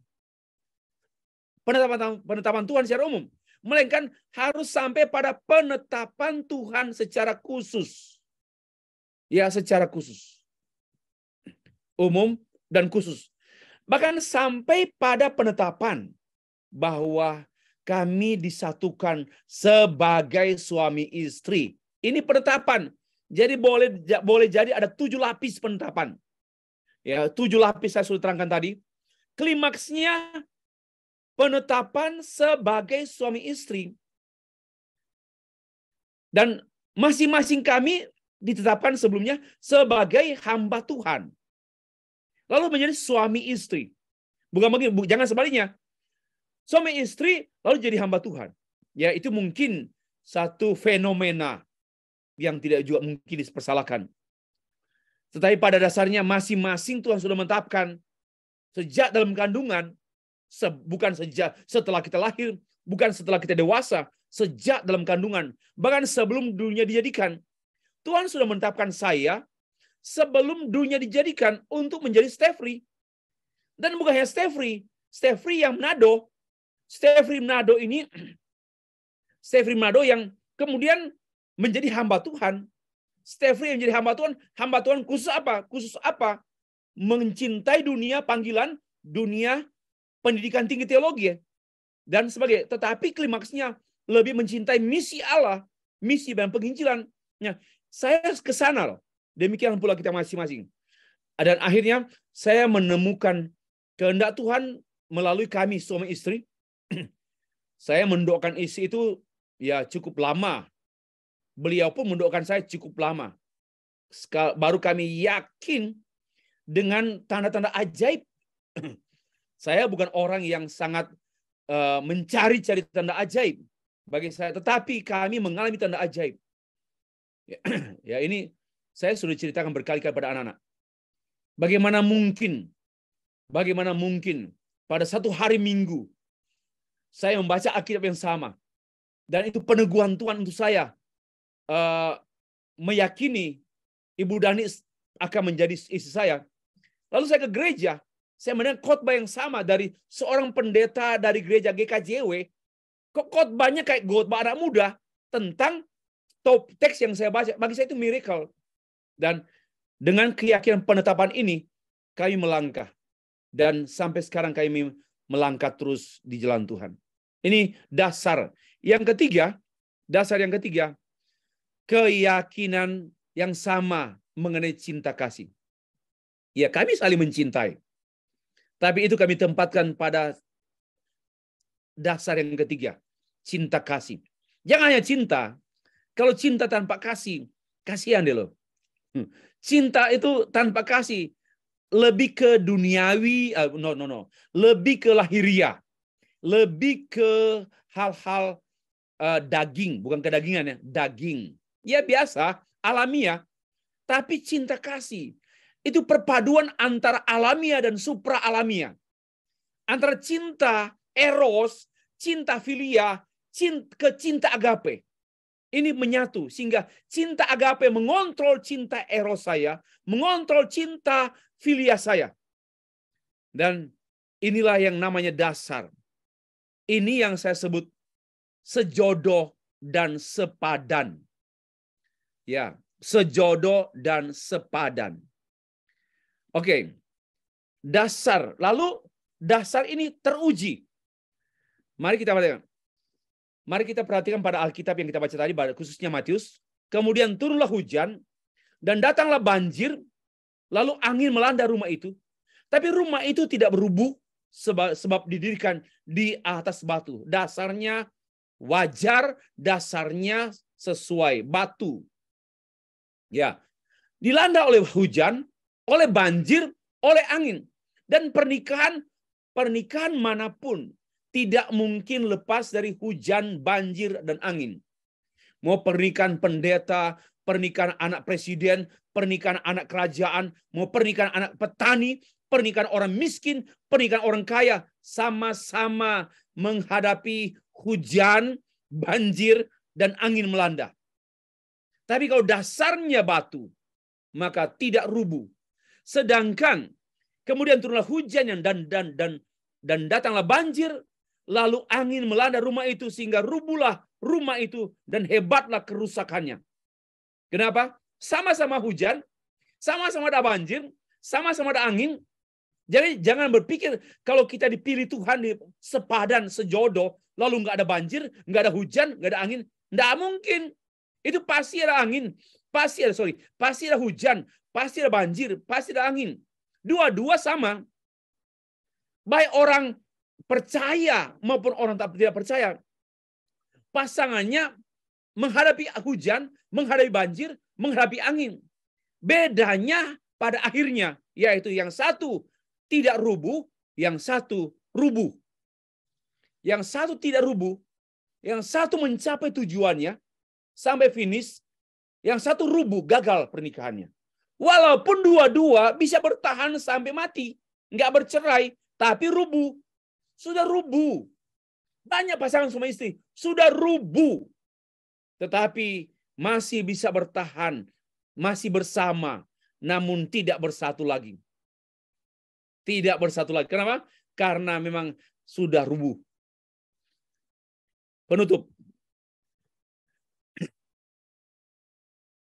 Penetapan, penetapan Tuhan secara umum. Melainkan harus sampai pada penetapan Tuhan secara khusus. Ya, secara khusus. Umum dan khusus. Bahkan sampai pada penetapan bahwa kami disatukan sebagai suami istri. Ini penetapan jadi boleh boleh jadi ada tujuh lapis penetapan. Ya, tujuh lapis saya sudah terangkan tadi. Klimaksnya penetapan sebagai suami istri. Dan masing-masing kami ditetapkan sebelumnya sebagai hamba Tuhan. Lalu menjadi suami istri. Bukan mungkin, jangan sebaliknya. Suami istri lalu jadi hamba Tuhan. Ya, itu mungkin satu fenomena yang tidak juga mungkin dipersalahkan. Tetapi pada dasarnya masing-masing Tuhan sudah menetapkan sejak dalam kandungan, se bukan sejak setelah kita lahir, bukan setelah kita dewasa, sejak dalam kandungan, bahkan sebelum dunia dijadikan. Tuhan sudah menetapkan saya sebelum dunia dijadikan untuk menjadi Stefri. Dan bukan hanya Stefri, Stefri yang Nado, Stefri Nado ini, Stefri Nado yang kemudian menjadi hamba Tuhan, Stephanie yang menjadi hamba Tuhan, hamba Tuhan khusus apa? Khusus apa? Mencintai dunia panggilan, dunia pendidikan tinggi teologi ya. dan sebagai tetapi klimaksnya lebih mencintai misi Allah, misi dan penginjilan. Ya, saya ke sana loh. Demikian pula kita masing-masing. Dan akhirnya saya menemukan kehendak Tuhan melalui kami suami istri. saya mendoakan istri itu ya cukup lama Beliau pun mendoakan saya cukup lama. Baru kami yakin dengan tanda-tanda ajaib. saya bukan orang yang sangat eh, mencari-cari tanda ajaib bagi saya, tetapi kami mengalami tanda ajaib. ya ini saya sudah ceritakan berkali-kali pada anak-anak. Bagaimana mungkin, bagaimana mungkin pada satu hari minggu saya membaca Alkitab yang sama. Dan itu peneguhan Tuhan untuk saya. Eh, meyakini Ibu Dani akan menjadi istri saya. Lalu saya ke gereja, saya mendengar khotbah yang sama dari seorang pendeta dari gereja GKJW. Kok khotbahnya kayak khotbah anak muda tentang top teks yang saya baca. Bagi saya itu miracle. Dan dengan keyakinan penetapan ini, kami melangkah. Dan sampai sekarang kami melangkah terus di jalan Tuhan. Ini dasar. Yang ketiga, dasar yang ketiga, keyakinan yang sama mengenai cinta kasih. Ya, kami saling mencintai. Tapi itu kami tempatkan pada dasar yang ketiga, cinta kasih. Jangan hanya cinta. Kalau cinta tanpa kasih, kasihan deh loh. Hmm. Cinta itu tanpa kasih lebih ke duniawi, eh, no no no, lebih ke lahiriah, lebih ke hal-hal uh, daging, bukan kedagingan ya, daging. Ya biasa, alamiah. Tapi cinta kasih itu perpaduan antara alamiah dan supra alamiah. Antara cinta eros, cinta filia, cinta, ke cinta agape. Ini menyatu sehingga cinta agape mengontrol cinta eros saya, mengontrol cinta filia saya. Dan inilah yang namanya dasar. Ini yang saya sebut sejodoh dan sepadan ya sejodoh dan sepadan. Oke. Dasar. Lalu dasar ini teruji. Mari kita perhatikan. Mari kita perhatikan pada Alkitab yang kita baca tadi, khususnya Matius. Kemudian turunlah hujan dan datanglah banjir, lalu angin melanda rumah itu. Tapi rumah itu tidak berubuh sebab didirikan di atas batu. Dasarnya wajar, dasarnya sesuai batu Ya. Dilanda oleh hujan, oleh banjir, oleh angin. Dan pernikahan pernikahan manapun tidak mungkin lepas dari hujan, banjir dan angin. Mau pernikahan pendeta, pernikahan anak presiden, pernikahan anak kerajaan, mau pernikahan anak petani, pernikahan orang miskin, pernikahan orang kaya, sama-sama menghadapi hujan, banjir, dan angin melanda. Tapi kalau dasarnya batu, maka tidak rubuh. Sedangkan kemudian turunlah hujan yang dan dan dan dan datanglah banjir, lalu angin melanda rumah itu sehingga rubuhlah rumah itu dan hebatlah kerusakannya. Kenapa? Sama-sama hujan, sama-sama ada banjir, sama-sama ada angin. Jadi jangan berpikir kalau kita dipilih Tuhan di sepadan, sejodoh, lalu nggak ada banjir, nggak ada hujan, nggak ada angin, nggak mungkin. Itu pasti ada angin, pasti ada sorry, pasti ada hujan, pasti ada banjir, pasti ada angin. Dua-dua sama. Baik orang percaya maupun orang tak tidak percaya, pasangannya menghadapi hujan, menghadapi banjir, menghadapi angin. Bedanya pada akhirnya, yaitu yang satu tidak rubuh, yang satu rubuh. Yang satu tidak rubuh, yang satu mencapai tujuannya, sampai finish, yang satu rubuh gagal pernikahannya. Walaupun dua-dua bisa bertahan sampai mati, nggak bercerai, tapi rubuh. Sudah rubuh. Tanya pasangan suami istri, sudah rubuh. Tetapi masih bisa bertahan, masih bersama, namun tidak bersatu lagi. Tidak bersatu lagi. Kenapa? Karena memang sudah rubuh. Penutup.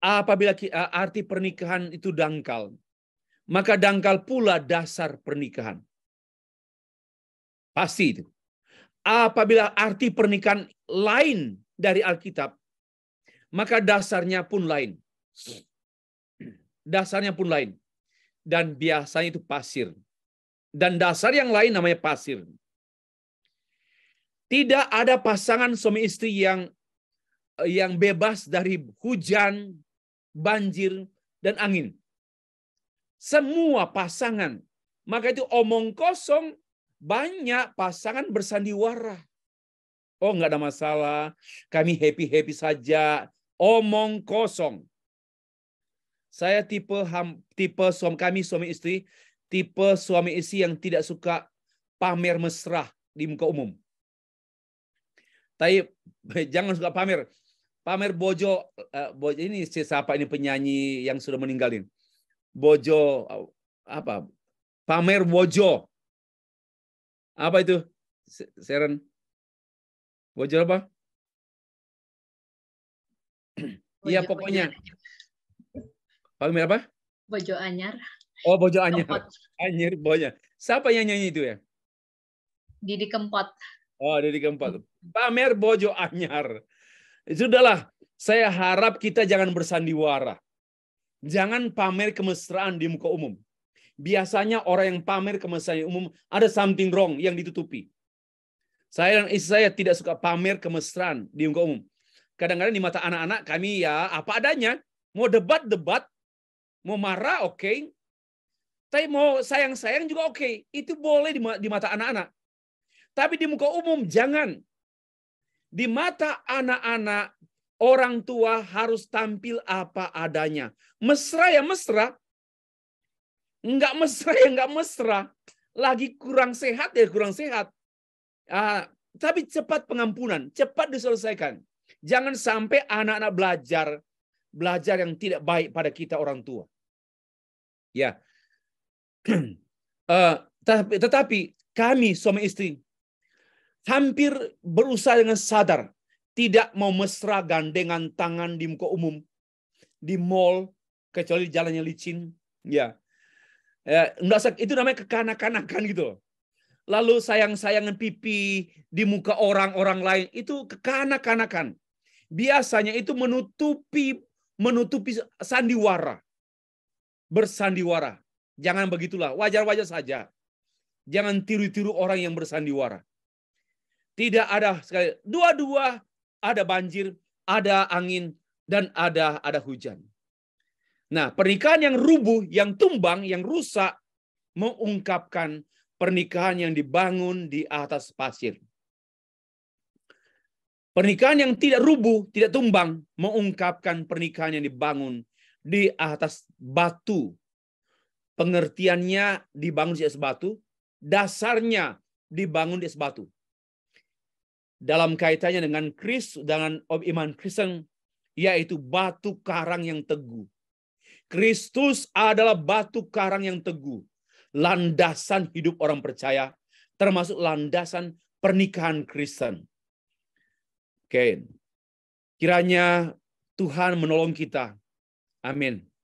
Apabila arti pernikahan itu dangkal, maka dangkal pula dasar pernikahan. Pasti itu. Apabila arti pernikahan lain dari Alkitab, maka dasarnya pun lain. Dasarnya pun lain. Dan biasanya itu pasir. Dan dasar yang lain namanya pasir. Tidak ada pasangan suami istri yang yang bebas dari hujan, banjir, dan angin. Semua pasangan. Maka itu omong kosong, banyak pasangan bersandiwara. Oh nggak ada masalah, kami happy-happy saja. Omong kosong. Saya tipe ham, tipe suami kami suami istri, tipe suami istri yang tidak suka pamer mesra di muka umum. Tapi jangan suka pamer. Pamer Bojo, uh, eh, Bojo ini si siapa ini penyanyi yang sudah meninggalin. Bojo eh, apa? Pamer Bojo. Apa itu? Seren. Bojo apa? Iya pokoknya. Pamer apa? Bojo Anyar. Oh, Bojo Anyar. Kempot. Anyar Bojo. Siapa yang nyanyi itu ya? Didi Kempot. Oh, Didi Kempot. Pamer Bojo Anyar. Ya sudahlah, saya harap kita jangan bersandiwara. Jangan pamer kemesraan di muka umum. Biasanya orang yang pamer kemesraan di umum ada something wrong yang ditutupi. Saya dan istri saya tidak suka pamer kemesraan di muka umum. Kadang-kadang di mata anak-anak kami ya apa adanya. Mau debat-debat, mau marah oke. Okay. Tapi mau sayang-sayang juga oke. Okay. Itu boleh di mata anak-anak. Tapi di muka umum jangan. Di mata anak-anak, orang tua harus tampil apa adanya. Mesra ya mesra. Enggak mesra ya enggak mesra. Lagi kurang sehat ya kurang sehat. Ah, tapi cepat pengampunan, cepat diselesaikan. Jangan sampai anak-anak belajar belajar yang tidak baik pada kita orang tua. Ya. uh, eh, tetapi, tetapi kami suami istri hampir berusaha dengan sadar tidak mau mesra gandengan tangan di muka umum di mall kecuali jalannya licin ya eh, itu namanya kekanak-kanakan gitu lalu sayang-sayangan pipi di muka orang-orang lain itu kekanak-kanakan biasanya itu menutupi menutupi sandiwara bersandiwara jangan begitulah wajar-wajar saja jangan tiru-tiru orang yang bersandiwara tidak ada sekali. Dua-dua ada banjir, ada angin, dan ada ada hujan. Nah, pernikahan yang rubuh, yang tumbang, yang rusak mengungkapkan pernikahan yang dibangun di atas pasir. Pernikahan yang tidak rubuh, tidak tumbang mengungkapkan pernikahan yang dibangun di atas batu. Pengertiannya dibangun di atas batu, dasarnya dibangun di atas batu dalam kaitannya dengan Kris dengan iman Kristen yaitu batu karang yang teguh. Kristus adalah batu karang yang teguh, landasan hidup orang percaya, termasuk landasan pernikahan Kristen. Oke. Kiranya Tuhan menolong kita. Amin.